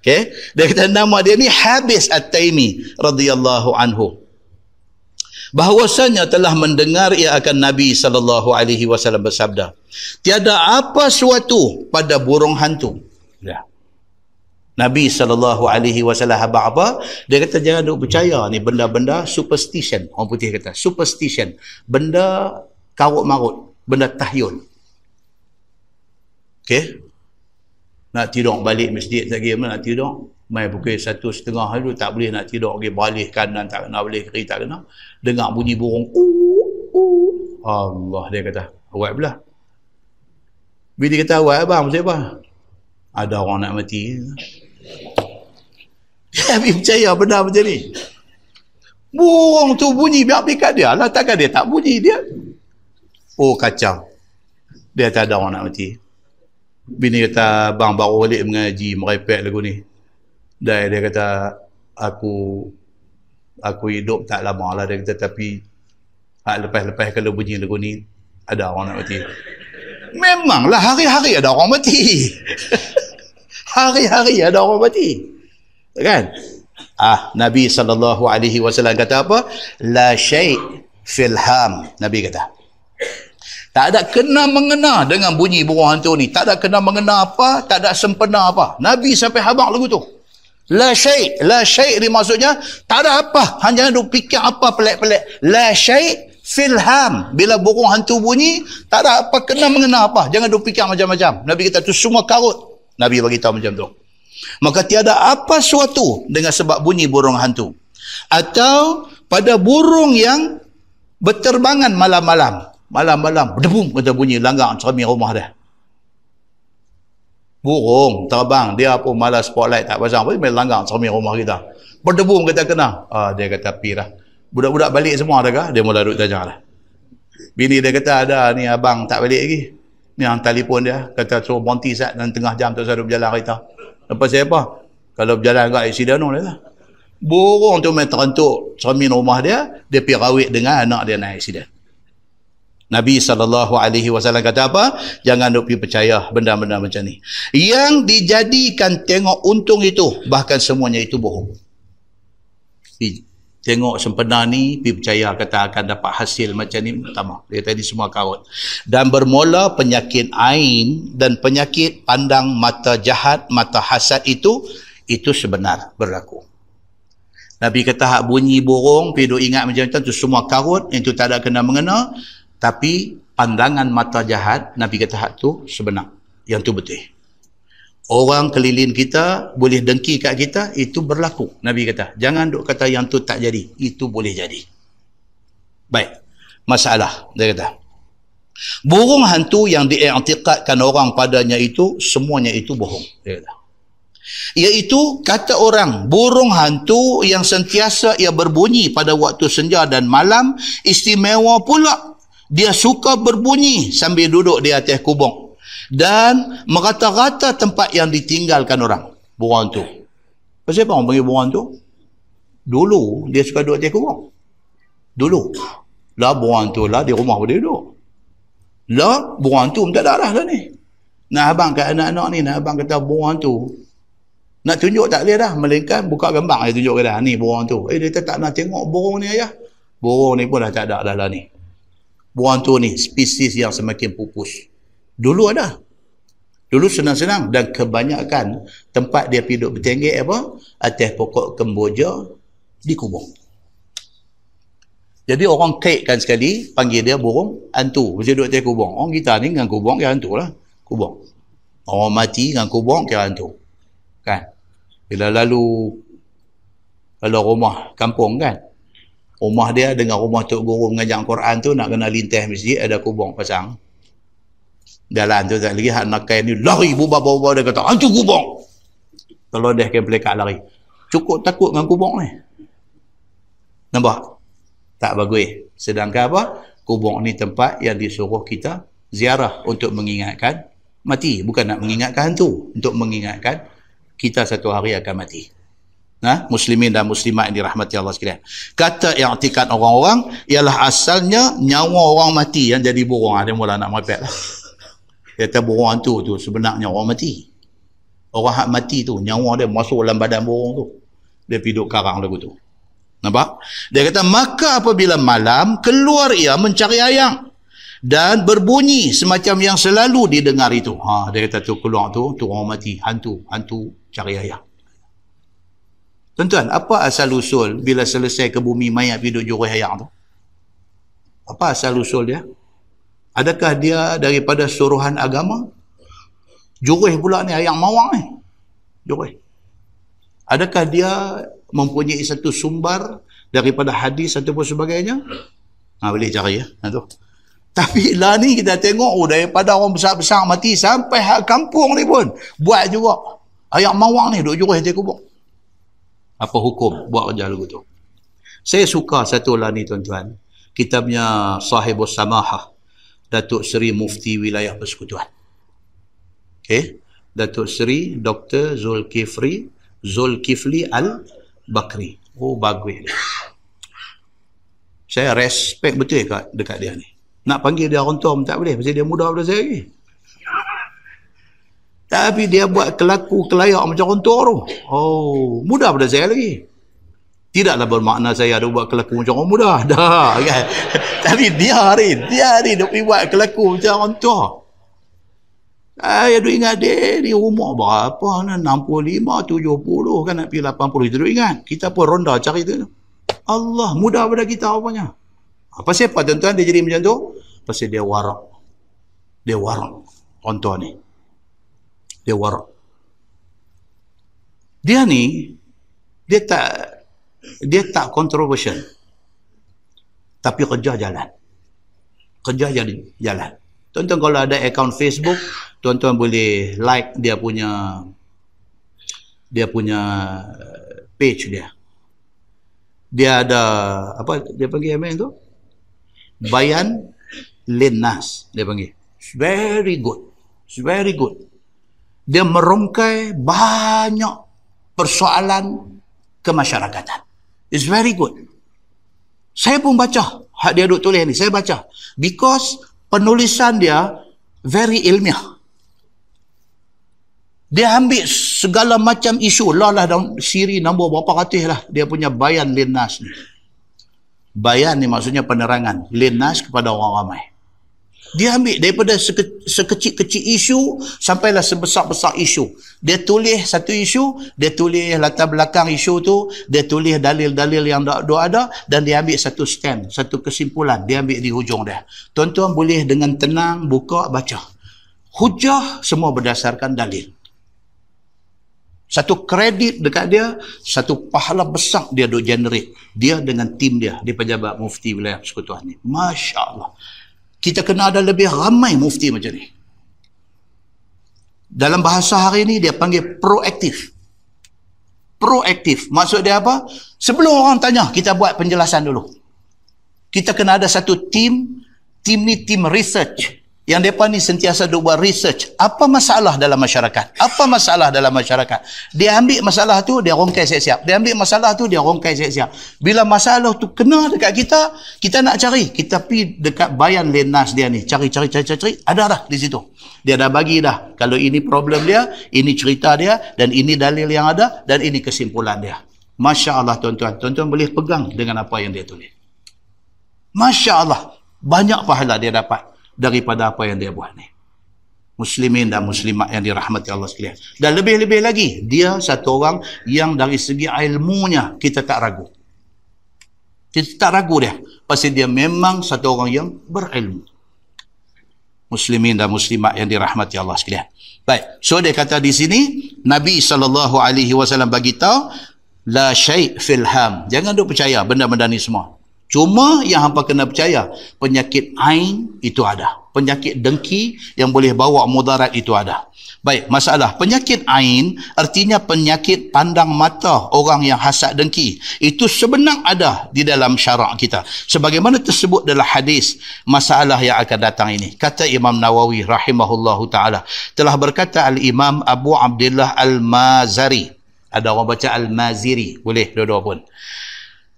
Okay? Dia kata nama dia ni Habis At-Taimi radhiyallahu anhu. Bahwasanya telah mendengar ia akan Nabi sallallahu alaihi wasallam bersabda, tiada apa suatu pada burung hantu. Ya. Nabi sallallahu alaihi wasallam haba apa? Dia kata jangan duk percaya ni benda-benda superstition. Orang putih kata superstition. Benda karut marut, benda tahyul. Okey? nak tidur balik masjid lagi mana nak tidur mai pukul satu setengah itu tak boleh nak tidur lagi balik kanan tak kena balik kiri tak kena dengar bunyi burung Allah dia kata awak pula bila dia kata awak abang maksud apa ada orang nak mati Habis percaya benar macam ni burung tu bunyi biar pikat dia lah takkan dia tak bunyi dia oh kacau dia tak ada orang nak mati bini kata bang baru balik mengaji merepek lagu ni dan dia kata aku aku hidup tak lama lah dia kata tapi hak lepas-lepas kalau bunyi lagu ni ada orang nak mati memanglah hari-hari ada orang mati hari-hari ada orang mati kan ah nabi saw kata apa la syai filham nabi kata tak ada kena mengena dengan bunyi burung hantu ni. Tak ada kena mengena apa, tak ada sempena apa. Nabi sampai habaq lagu tu. La syai', la syai' ni maksudnya tak ada apa, hanya duk fikir apa pelik-pelik. La syai' filham bila burung hantu bunyi tak ada apa kena mengena apa jangan duk fikir macam-macam nabi kita tu semua karut nabi bagi tahu macam tu maka tiada apa suatu dengan sebab bunyi burung hantu atau pada burung yang berterbangan malam-malam Malam-malam, berdebum kata bunyi langgar cermin rumah dia. Burung terbang, dia pun malas spotlight tak pasang. Tapi main langgar cermin rumah kita. Berdebum kata kena. Ah, dia kata, pirah. Budak-budak balik semua adakah? Dia mula duduk tanya lah. Bini dia kata, ada ni abang tak balik lagi. Ni yang telefon dia. Kata suruh berhenti sat dan tengah jam tu saya berjalan kereta. Lepas saya apa? Kalau berjalan agak eksiden tu lah. Burung tu main terentuk cermin rumah dia. Dia pergi rawit dengan anak dia naik eksiden. Nabi saw. alaihi wasallam kata apa? Jangan duk pergi percaya benda-benda macam ni. Yang dijadikan tengok untung itu bahkan semuanya itu bohong. tengok sempena ni, pi percaya kata akan dapat hasil macam ni pertama. Dia tadi semua kawat. Dan bermula penyakit ain dan penyakit pandang mata jahat, mata hasad itu itu sebenar berlaku. Nabi kata hak bunyi burung, pi ingat macam tu semua karut, itu tak ada kena mengena tapi pandangan mata jahat Nabi kata hak tu sebenar yang tu betul orang keliling kita boleh dengki kat kita itu berlaku Nabi kata jangan duk kata yang tu tak jadi itu boleh jadi baik masalah dia kata burung hantu yang diiktikadkan orang padanya itu semuanya itu bohong dia kata Iaitu kata orang burung hantu yang sentiasa ia berbunyi pada waktu senja dan malam istimewa pula dia suka berbunyi sambil duduk di atas kubur. Dan merata-rata tempat yang ditinggalkan orang. Buang tu. Kenapa orang panggil buang tu? Dulu dia suka duduk di kubur. Dulu. Lah buang tu lah di rumah boleh duduk. Lah buang tu tak ada arah lah ni. Nah abang kat anak-anak ni, nah abang kata buang tu. Nak tunjuk tak boleh dah. melengkan buka gambar dia tunjuk ke dah. Ni burung tu. Eh dia tak nak tengok burung ni ayah. Burung ni pun dah tak ada dah lah ni buang tu ni, spesies yang semakin pupus. Dulu ada. Dulu senang-senang dan kebanyakan tempat dia piduk bertenggek apa? Atas pokok kemboja dikubur. Jadi orang kaitkan sekali, panggil dia burung hantu. Dia duduk atas kubur. Orang kita ni dengan kubur, kira hantu lah. Kubur. Orang mati dengan kubur, kira hantu. Kan? Bila lalu, lalu rumah kampung kan, rumah dia dengan rumah Tok Guru mengajar Quran tu nak kena lintas masjid ada kubur pasang jalan tu tak lagi hak nak ni lari bubar-bubar dia kata hantu kubur kalau dia kena pelekat lari cukup takut dengan kubur ni nampak tak bagus sedangkan apa kubur ni tempat yang disuruh kita ziarah untuk mengingatkan mati bukan nak mengingatkan hantu untuk mengingatkan kita satu hari akan mati ha? muslimin dan muslimat yang dirahmati Allah sekalian. Kata yang i'tikad orang-orang ialah asalnya nyawa orang mati yang jadi burung. Ada ha, mula nak merepek. Kata burung tu tu sebenarnya orang mati. Orang hak mati tu nyawa dia masuk dalam badan burung tu. Dia pergi duduk karang lagu tu. Nampak? Dia kata maka apabila malam keluar ia mencari ayam dan berbunyi semacam yang selalu didengar itu. Ha, dia kata tu keluar tu, tu orang mati, hantu, hantu cari ayam. Tuan-tuan, apa asal-usul bila selesai ke bumi mayat hidup juruh hayat tu? Apa asal-usul dia? Adakah dia daripada suruhan agama? Juruh pula ni, ayam mawang ni. Juruh. Adakah dia mempunyai satu sumber daripada hadis ataupun sebagainya? Ha, boleh cari ya. Ha, tu. Tapi lah ni kita tengok oh, daripada orang besar-besar mati sampai hak kampung ni pun buat juga. Ayam mawang ni duduk juruh di kubur apa hukum buat kerja lagu tu saya suka satu lah ni tuan-tuan kitabnya sahibus Samaha Datuk Seri Mufti Wilayah Persekutuan okay? Datuk Seri Dr. Zulkifli Zulkifli Al-Bakri oh bagus dia saya respect betul dekat, dekat dia ni nak panggil dia orang tua pun tak boleh pasal dia muda pada saya lagi tapi dia buat kelaku kelayak macam orang tua tu. Oh, mudah pada saya lagi. Tidaklah bermakna saya ada buat kelaku macam orang muda. Dah, kan? Tapi dia hari, dia hari dia pergi buat kelaku macam orang tua. Saya duk ingat dia di umur berapa? 65, 70 kan nak pergi 80. Itu duk ingat. Kita pun ronda cari tu. Allah, mudah pada kita rupanya. Apa siapa tuan-tuan dia jadi macam tu? Pasal dia warak. Dia warak. Orang tua ni dia warak dia ni dia tak dia tak controversial tapi kerja jalan kerja jadi jalan tuan-tuan kalau ada account Facebook tuan-tuan boleh like dia punya dia punya uh, page dia dia ada apa dia panggil apa tu? Bayan Linnas dia panggil very good very good dia merungkai banyak persoalan kemasyarakatan. It's very good. Saya pun baca hak dia duk tulis ni. Saya baca. Because penulisan dia very ilmiah. Dia ambil segala macam isu. Lah lah dalam siri nombor berapa ratus lah. Dia punya bayan linnas ni. Bayan ni maksudnya penerangan. Linnas kepada orang ramai. Dia ambil daripada seke, sekecil-kecil isu sampailah sebesar-besar isu. Dia tulis satu isu, dia tulis latar belakang isu tu, dia tulis dalil-dalil yang dah, ada dan dia ambil satu stand, satu kesimpulan. Dia ambil di hujung dia. Tuan-tuan boleh dengan tenang buka baca. Hujah semua berdasarkan dalil. Satu kredit dekat dia, satu pahala besar dia duk generate. Dia dengan tim dia di pejabat mufti wilayah persekutuan ni. Masya Allah. Kita kena ada lebih ramai mufti macam ni. Dalam bahasa hari ni dia panggil proaktif. Proaktif. Maksud dia apa? Sebelum orang tanya, kita buat penjelasan dulu. Kita kena ada satu tim. Tim ni tim research yang mereka ni sentiasa duk buat research. Apa masalah dalam masyarakat? Apa masalah dalam masyarakat? Dia ambil masalah tu, dia rongkai siap-siap. Dia ambil masalah tu, dia rongkai siap-siap. Bila masalah tu kena dekat kita, kita nak cari. Kita pi dekat bayan lenas dia ni. Cari, cari, cari, cari, Ada dah di situ. Dia dah bagi dah. Kalau ini problem dia, ini cerita dia, dan ini dalil yang ada, dan ini kesimpulan dia. Masya Allah tuan-tuan. Tuan-tuan boleh pegang dengan apa yang dia tulis. Masya Allah. Banyak pahala dia dapat daripada apa yang dia buat ni. Muslimin dan muslimat yang dirahmati Allah sekalian. Dan lebih-lebih lagi, dia satu orang yang dari segi ilmunya kita tak ragu. Kita tak ragu dia. Pasti dia memang satu orang yang berilmu. Muslimin dan muslimat yang dirahmati Allah sekalian. Baik. So dia kata di sini Nabi sallallahu alaihi wasallam bagi tahu la syai' fil ham. Jangan duk percaya benda-benda ni semua. Cuma yang hampa kena percaya, penyakit ain itu ada. Penyakit dengki yang boleh bawa mudarat itu ada. Baik, masalah. Penyakit ain artinya penyakit pandang mata orang yang hasad dengki. Itu sebenar ada di dalam syarak kita. Sebagaimana tersebut dalam hadis masalah yang akan datang ini. Kata Imam Nawawi rahimahullahu ta'ala. Telah berkata Al-Imam Abu Abdullah Al-Mazari. Ada orang baca Al-Maziri. Boleh, dua-dua pun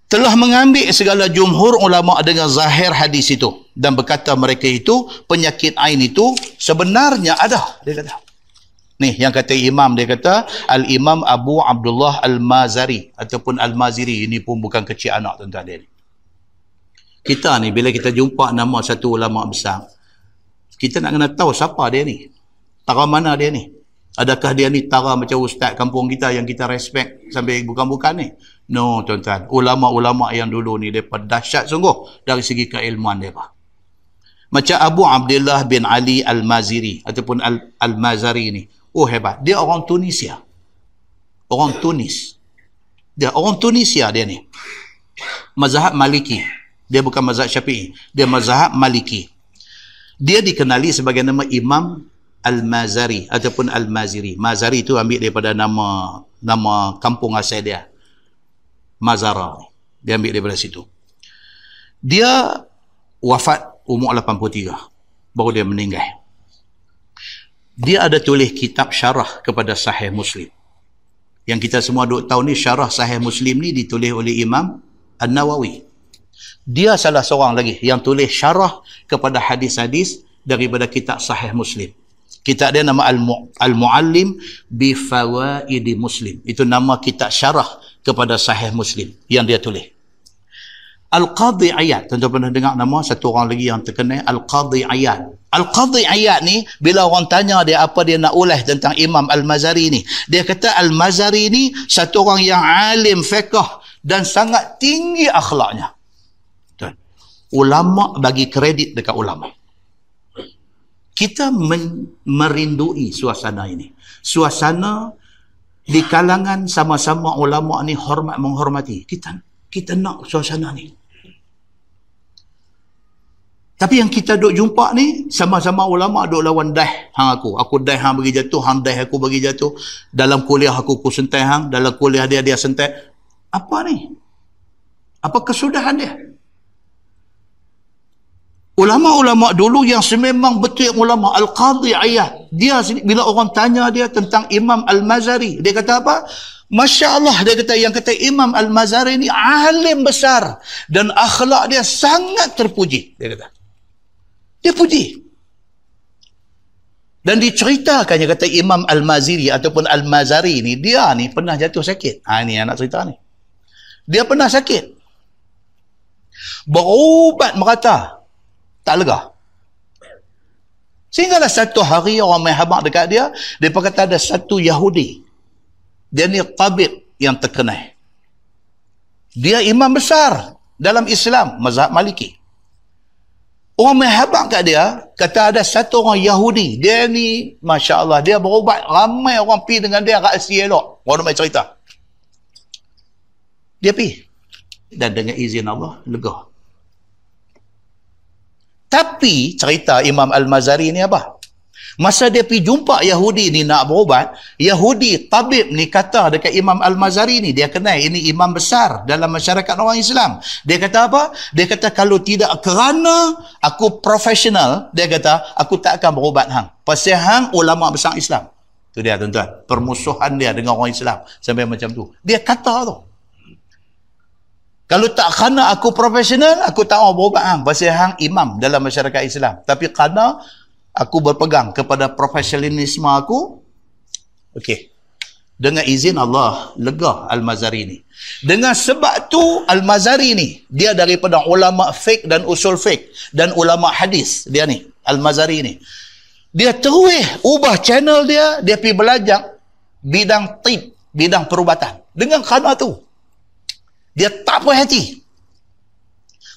telah mengambil segala jumhur ulama dengan zahir hadis itu dan berkata mereka itu penyakit ain itu sebenarnya ada dia kata ni yang kata imam dia kata al imam Abu Abdullah al Mazari ataupun al Maziri ini pun bukan kecil anak tuan-tuan dia ni. kita ni bila kita jumpa nama satu ulama besar kita nak kena tahu siapa dia ni tahu mana dia ni Adakah dia ni tara macam ustaz kampung kita yang kita respect sampai bukan-bukan ni? No, tuan-tuan. Ulama-ulama yang dulu ni depa dahsyat sungguh dari segi keilmuan depa. Macam Abu Abdullah bin Ali Al-Maziri ataupun Al-Mazari ni. Oh hebat. Dia orang Tunisia. Orang Tunis. Dia orang Tunisia dia ni. Mazhab Maliki. Dia bukan mazhab Syafi'i. Dia mazhab Maliki. Dia dikenali sebagai nama Imam Al-Mazari ataupun Al-Maziri. Mazari itu ambil daripada nama nama kampung asal dia. Mazara. Dia ambil daripada situ. Dia wafat umur 83. Baru dia meninggal. Dia ada tulis kitab syarah kepada sahih Muslim. Yang kita semua duk tahu ni syarah sahih Muslim ni ditulis oleh Imam An-Nawawi. Dia salah seorang lagi yang tulis syarah kepada hadis-hadis daripada kitab sahih Muslim. Kita ada nama Al-Mu'allim bi Fawaidi Muslim. Itu nama kita syarah kepada Sahih Muslim yang dia tulis. Al-Qadhi Ayat. tuan pernah dengar nama satu orang lagi yang terkenal Al-Qadhi Ayat. Al-Qadhi Ayat ni bila orang tanya dia apa dia nak ulas tentang Imam Al-Mazari ni. Dia kata Al-Mazari ni satu orang yang alim fiqh dan sangat tinggi akhlaknya. Tuan. Ulama bagi kredit dekat ulama kita men- merindui suasana ini. Suasana di kalangan sama-sama ulama ni hormat menghormati kita. Kita nak suasana ni. Tapi yang kita dok jumpa ni sama-sama ulama duk lawan dah hang aku. Aku dah hang bagi jatuh, hang dah aku bagi jatuh. Dalam kuliah aku ku sentai hang, dalam kuliah dia dia sentai. Apa ni? Apa kesudahan dia? Ulama-ulama dulu yang sememang betul ulama Al-Qadhi Ayah. Dia bila orang tanya dia tentang Imam Al-Mazari. Dia kata apa? Masya Allah dia kata yang kata Imam Al-Mazari ni alim besar. Dan akhlak dia sangat terpuji. Dia kata. Dia puji. Dan diceritakan yang kata Imam al mazari ataupun Al-Mazari ni. Dia ni pernah jatuh sakit. Ha ni anak cerita ni. Dia pernah sakit. Berubat merata. Berubat merata tak lega. Sehinggalah satu hari orang main habak dekat dia, dia kata ada satu Yahudi. Dia ni tabib yang terkenal. Dia imam besar dalam Islam, mazhab Maliki. Orang main habak kat dia, kata ada satu orang Yahudi. Dia ni, Masya Allah, dia berubat. Ramai orang pergi dengan dia, raksi elok. Orang main cerita. Dia pergi. Dan dengan izin Allah, lega. Tapi cerita Imam Al-Mazari ni apa? Masa dia pergi jumpa Yahudi ni nak berubat, Yahudi tabib ni kata dekat Imam Al-Mazari ni, dia kenal ini imam besar dalam masyarakat orang Islam. Dia kata apa? Dia kata kalau tidak kerana aku profesional, dia kata aku tak akan berubat hang. Pasal hang ulama besar Islam. Itu dia tuan-tuan. Permusuhan dia dengan orang Islam sampai macam tu. Dia kata tu. Kalau tak kena aku profesional, aku tak mau berubah. Ha. Pasal hang imam dalam masyarakat Islam. Tapi kena aku berpegang kepada profesionalisme aku. Okey. Dengan izin Allah, lega Al-Mazari ni. Dengan sebab tu Al-Mazari ni, dia daripada ulama fake dan usul fake dan ulama hadis dia ni, Al-Mazari ni. Dia terus ubah channel dia, dia pergi belajar bidang tip bidang perubatan. Dengan kena tu, dia tak puas hati.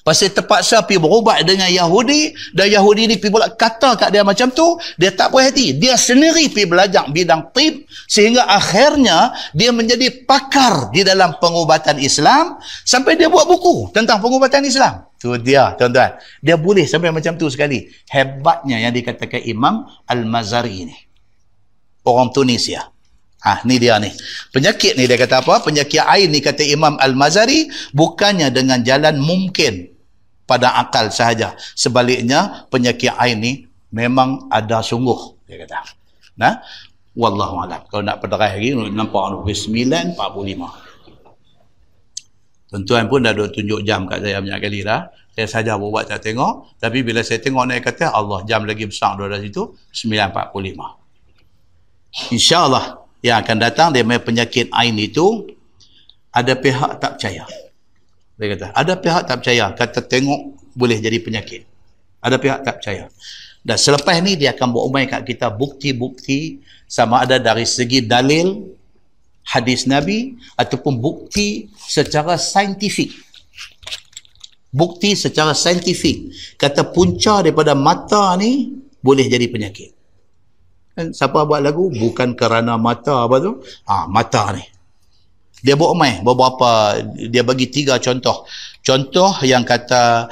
Pasal terpaksa pergi berubat dengan Yahudi. Dan Yahudi ni pi pula kata kat dia macam tu. Dia tak puas hati. Dia sendiri pi belajar bidang tib. Sehingga akhirnya dia menjadi pakar di dalam pengubatan Islam. Sampai dia buat buku tentang pengubatan Islam. Tu dia tuan-tuan. Dia boleh sampai macam tu sekali. Hebatnya yang dikatakan Imam Al-Mazari ni. Orang Tunisia. Ah, ni dia ni. Penyakit ni dia kata apa? Penyakit air ni kata Imam Al-Mazari bukannya dengan jalan mungkin pada akal sahaja. Sebaliknya penyakit air ni memang ada sungguh dia kata. Nah, wallahu alam. Kalau nak pederai lagi nampak anu 9.45. Tuan-tuan pun dah tunjuk jam kat saya banyak kali dah. Saya saja buat tak tengok, tapi bila saya tengok naik kata Allah jam lagi besar dua dari situ 9.45. Insya-Allah yang akan datang dia penyakit ain itu ada pihak tak percaya dia kata ada pihak tak percaya kata tengok boleh jadi penyakit ada pihak tak percaya dan selepas ni dia akan buat umai kat kita bukti-bukti sama ada dari segi dalil hadis Nabi ataupun bukti secara saintifik bukti secara saintifik kata punca daripada mata ni boleh jadi penyakit Kan? Siapa buat lagu? Bukan kerana mata apa tu? Ha, mata ni. Dia buat main. Beberapa, dia bagi tiga contoh. Contoh yang kata,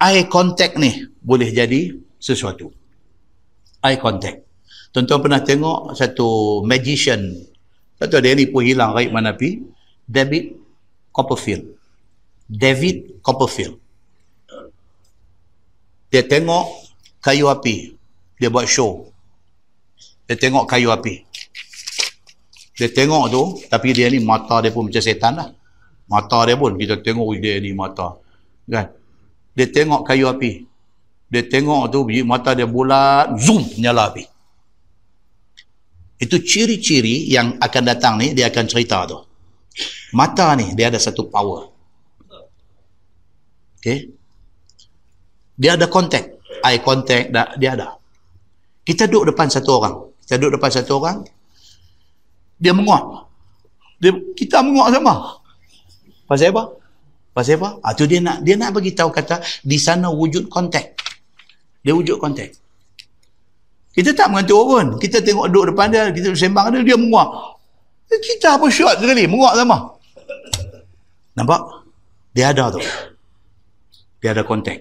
eye contact ni boleh jadi sesuatu. Eye contact. Tonton pernah tengok satu magician. satu dia ni pun hilang raib mana pi. David Copperfield. David Copperfield. Dia tengok kayu api. Dia buat show. Dia tengok kayu api. Dia tengok tu, tapi dia ni mata dia pun macam setan lah. Mata dia pun, kita tengok dia ni mata. Kan? Dia tengok kayu api. Dia tengok tu, mata dia bulat, zoom, nyala api. Itu ciri-ciri yang akan datang ni, dia akan cerita tu. Mata ni, dia ada satu power. Okay? Dia ada contact. Eye contact, dia ada. Kita duduk depan satu orang. Saya duduk depan satu orang. Dia menguap. Dia, kita menguap sama. Pasal apa? Pasal apa? Ha, tu dia nak dia nak bagi tahu kata di sana wujud kontak. Dia wujud kontak. Kita tak mengantuk pun. Kita tengok duduk depan dia, kita sembang dia, dia menguap. Eh, kita apa syuat sekali, menguap sama. Nampak? Dia ada tu. Dia ada kontak.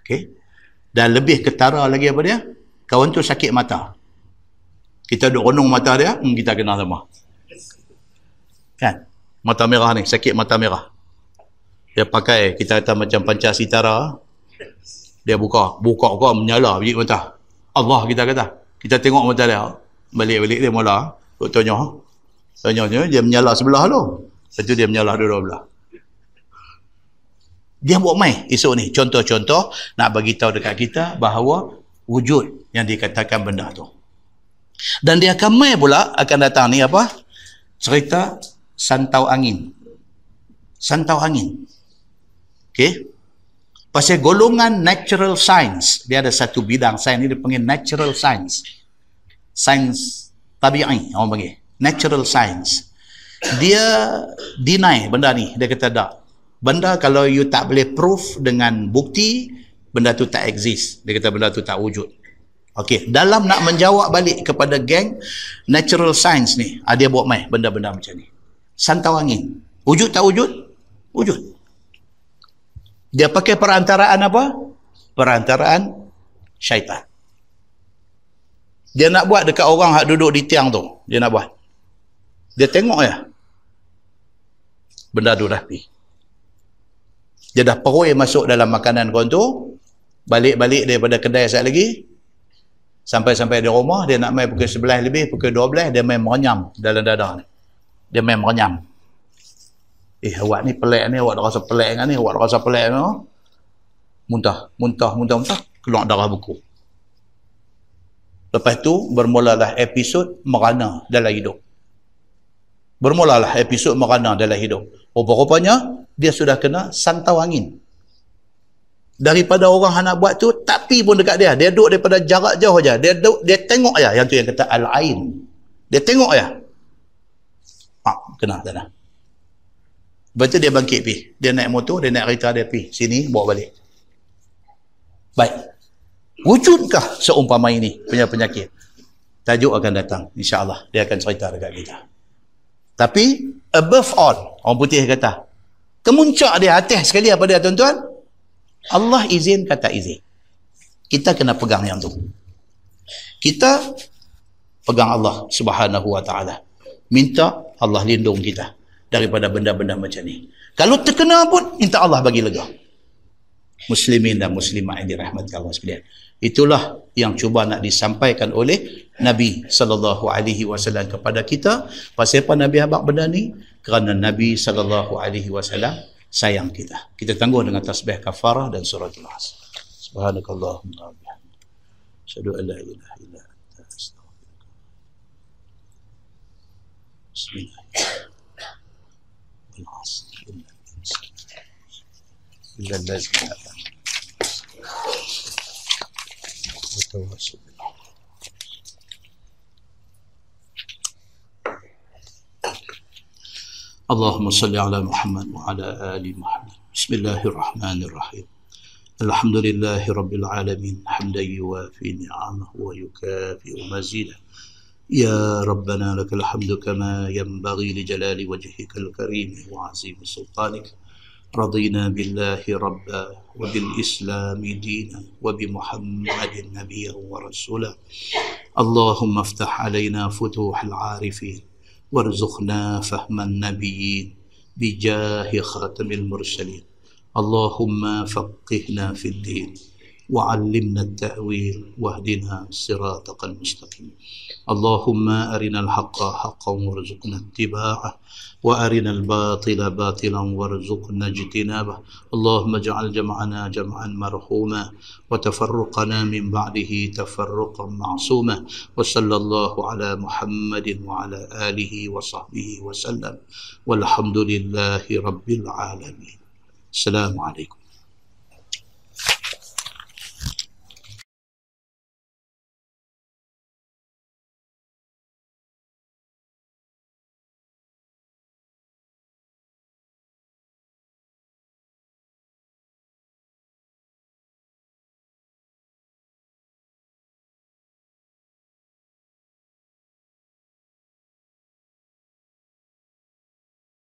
Okay? Dan lebih ketara lagi apa dia? Kawan tu sakit mata kita duduk renung mata dia, hmm, kita kenal sama. Kan? Mata merah ni, sakit mata merah. Dia pakai, kita kata macam pancar sitara. Dia buka, buka kau menyala biji mata. Allah kita kata. Kita tengok mata dia. Balik-balik dia mula. Tuk tanya. tanya dia menyala sebelah tu. Lepas tu dia menyala dua-dua belah. Dia buat main esok ni. Contoh-contoh nak bagi tahu dekat kita bahawa wujud yang dikatakan benda tu. Dan dia akan mai pula akan datang ni apa? Cerita santau angin. Santau angin. Okey. Pasal golongan natural science. Dia ada satu bidang sains ni dia panggil natural science. Sains tabi'i orang panggil. Natural science. Dia deny benda ni. Dia kata tak. Benda kalau you tak boleh proof dengan bukti, benda tu tak exist. Dia kata benda tu tak wujud. Okey, dalam nak menjawab balik kepada geng natural science ni, ada ah, buat mai benda-benda macam ni. Santau angin. Wujud tak wujud? Wujud. Dia pakai perantaraan apa? Perantaraan syaitan. Dia nak buat dekat orang hak duduk di tiang tu. Dia nak buat. Dia tengok ya. Benda tu rapi. Dia dah peroi masuk dalam makanan kau tu. Balik-balik daripada kedai saat lagi. Sampai-sampai di rumah, dia nak main pukul sebelah lebih, pukul dua belah, dia main merenyam dalam dada ni. Dia main merenyam. Eh, awak ni pelik ni, awak dah rasa pelik kan ni, awak dah rasa pelik ni. Oh. Muntah, muntah, muntah, muntah. Keluar darah buku. Lepas tu, bermulalah episod merana dalam hidup. Bermulalah episod merana dalam hidup. Rupa-rupanya, dia sudah kena santau angin daripada orang hak nak buat tu tapi pun dekat dia dia duduk daripada jarak jauh aja dia duduk dia tengok aja yang tu yang kata al ain dia tengok aja pak ha, kena tak dah betul dia bangkit pi dia naik motor dia naik kereta dia pi sini bawa balik baik wujudkah seumpama ini punya penyakit tajuk akan datang insya Allah dia akan cerita dekat kita tapi above all orang putih kata kemuncak dia hati sekali apa dia tuan-tuan Allah izin kata izin. Kita kena pegang yang tu. Kita pegang Allah Subhanahu Wa Taala. Minta Allah lindung kita daripada benda-benda macam ni. Kalau terkena pun minta Allah bagi lega. Muslimin dan muslimat yang dirahmati Allah sekalian. Itulah yang cuba nak disampaikan oleh Nabi sallallahu alaihi wasallam kepada kita. Pasal apa Nabi habaq benda ni? Kerana Nabi sallallahu alaihi wasallam sayang kita. Kita tangguh dengan tasbih kafarah dan surat al-has. Subhanakallahumma wabihamdika. Asyhadu an la ilaha illa anta astaghfiruka. Bismillahirrahmanirrahim. Al-has. Inna al-insana. Wa tawassul. اللهم صل على محمد وعلى آل محمد بسم الله الرحمن الرحيم الحمد لله رب العالمين حمدا يوافي نعمه ويكافئ مزيده يا ربنا لك الحمد كما ينبغي لجلال وجهك الكريم وعظيم سلطانك رضينا بالله ربا وبالإسلام دينا وبمحمد نبيا ورسولا اللهم افتح علينا فتوح العارفين وارزقنا فهم النبيين بجاه خاتم المرسلين اللهم فقهنا في الدين وعلمنا التأويل واهدنا صراطك المستقيم اللهم أرنا الحق حقا وارزقنا اتباعه وأرنا الباطل باطلا وارزقنا اجتنابه اللهم اجعل جمعنا جمعا مرحوما وتفرقنا من بعده تفرقا معصوما وصلى الله على محمد وعلى آله وصحبه وسلم والحمد لله رب العالمين السلام عليكم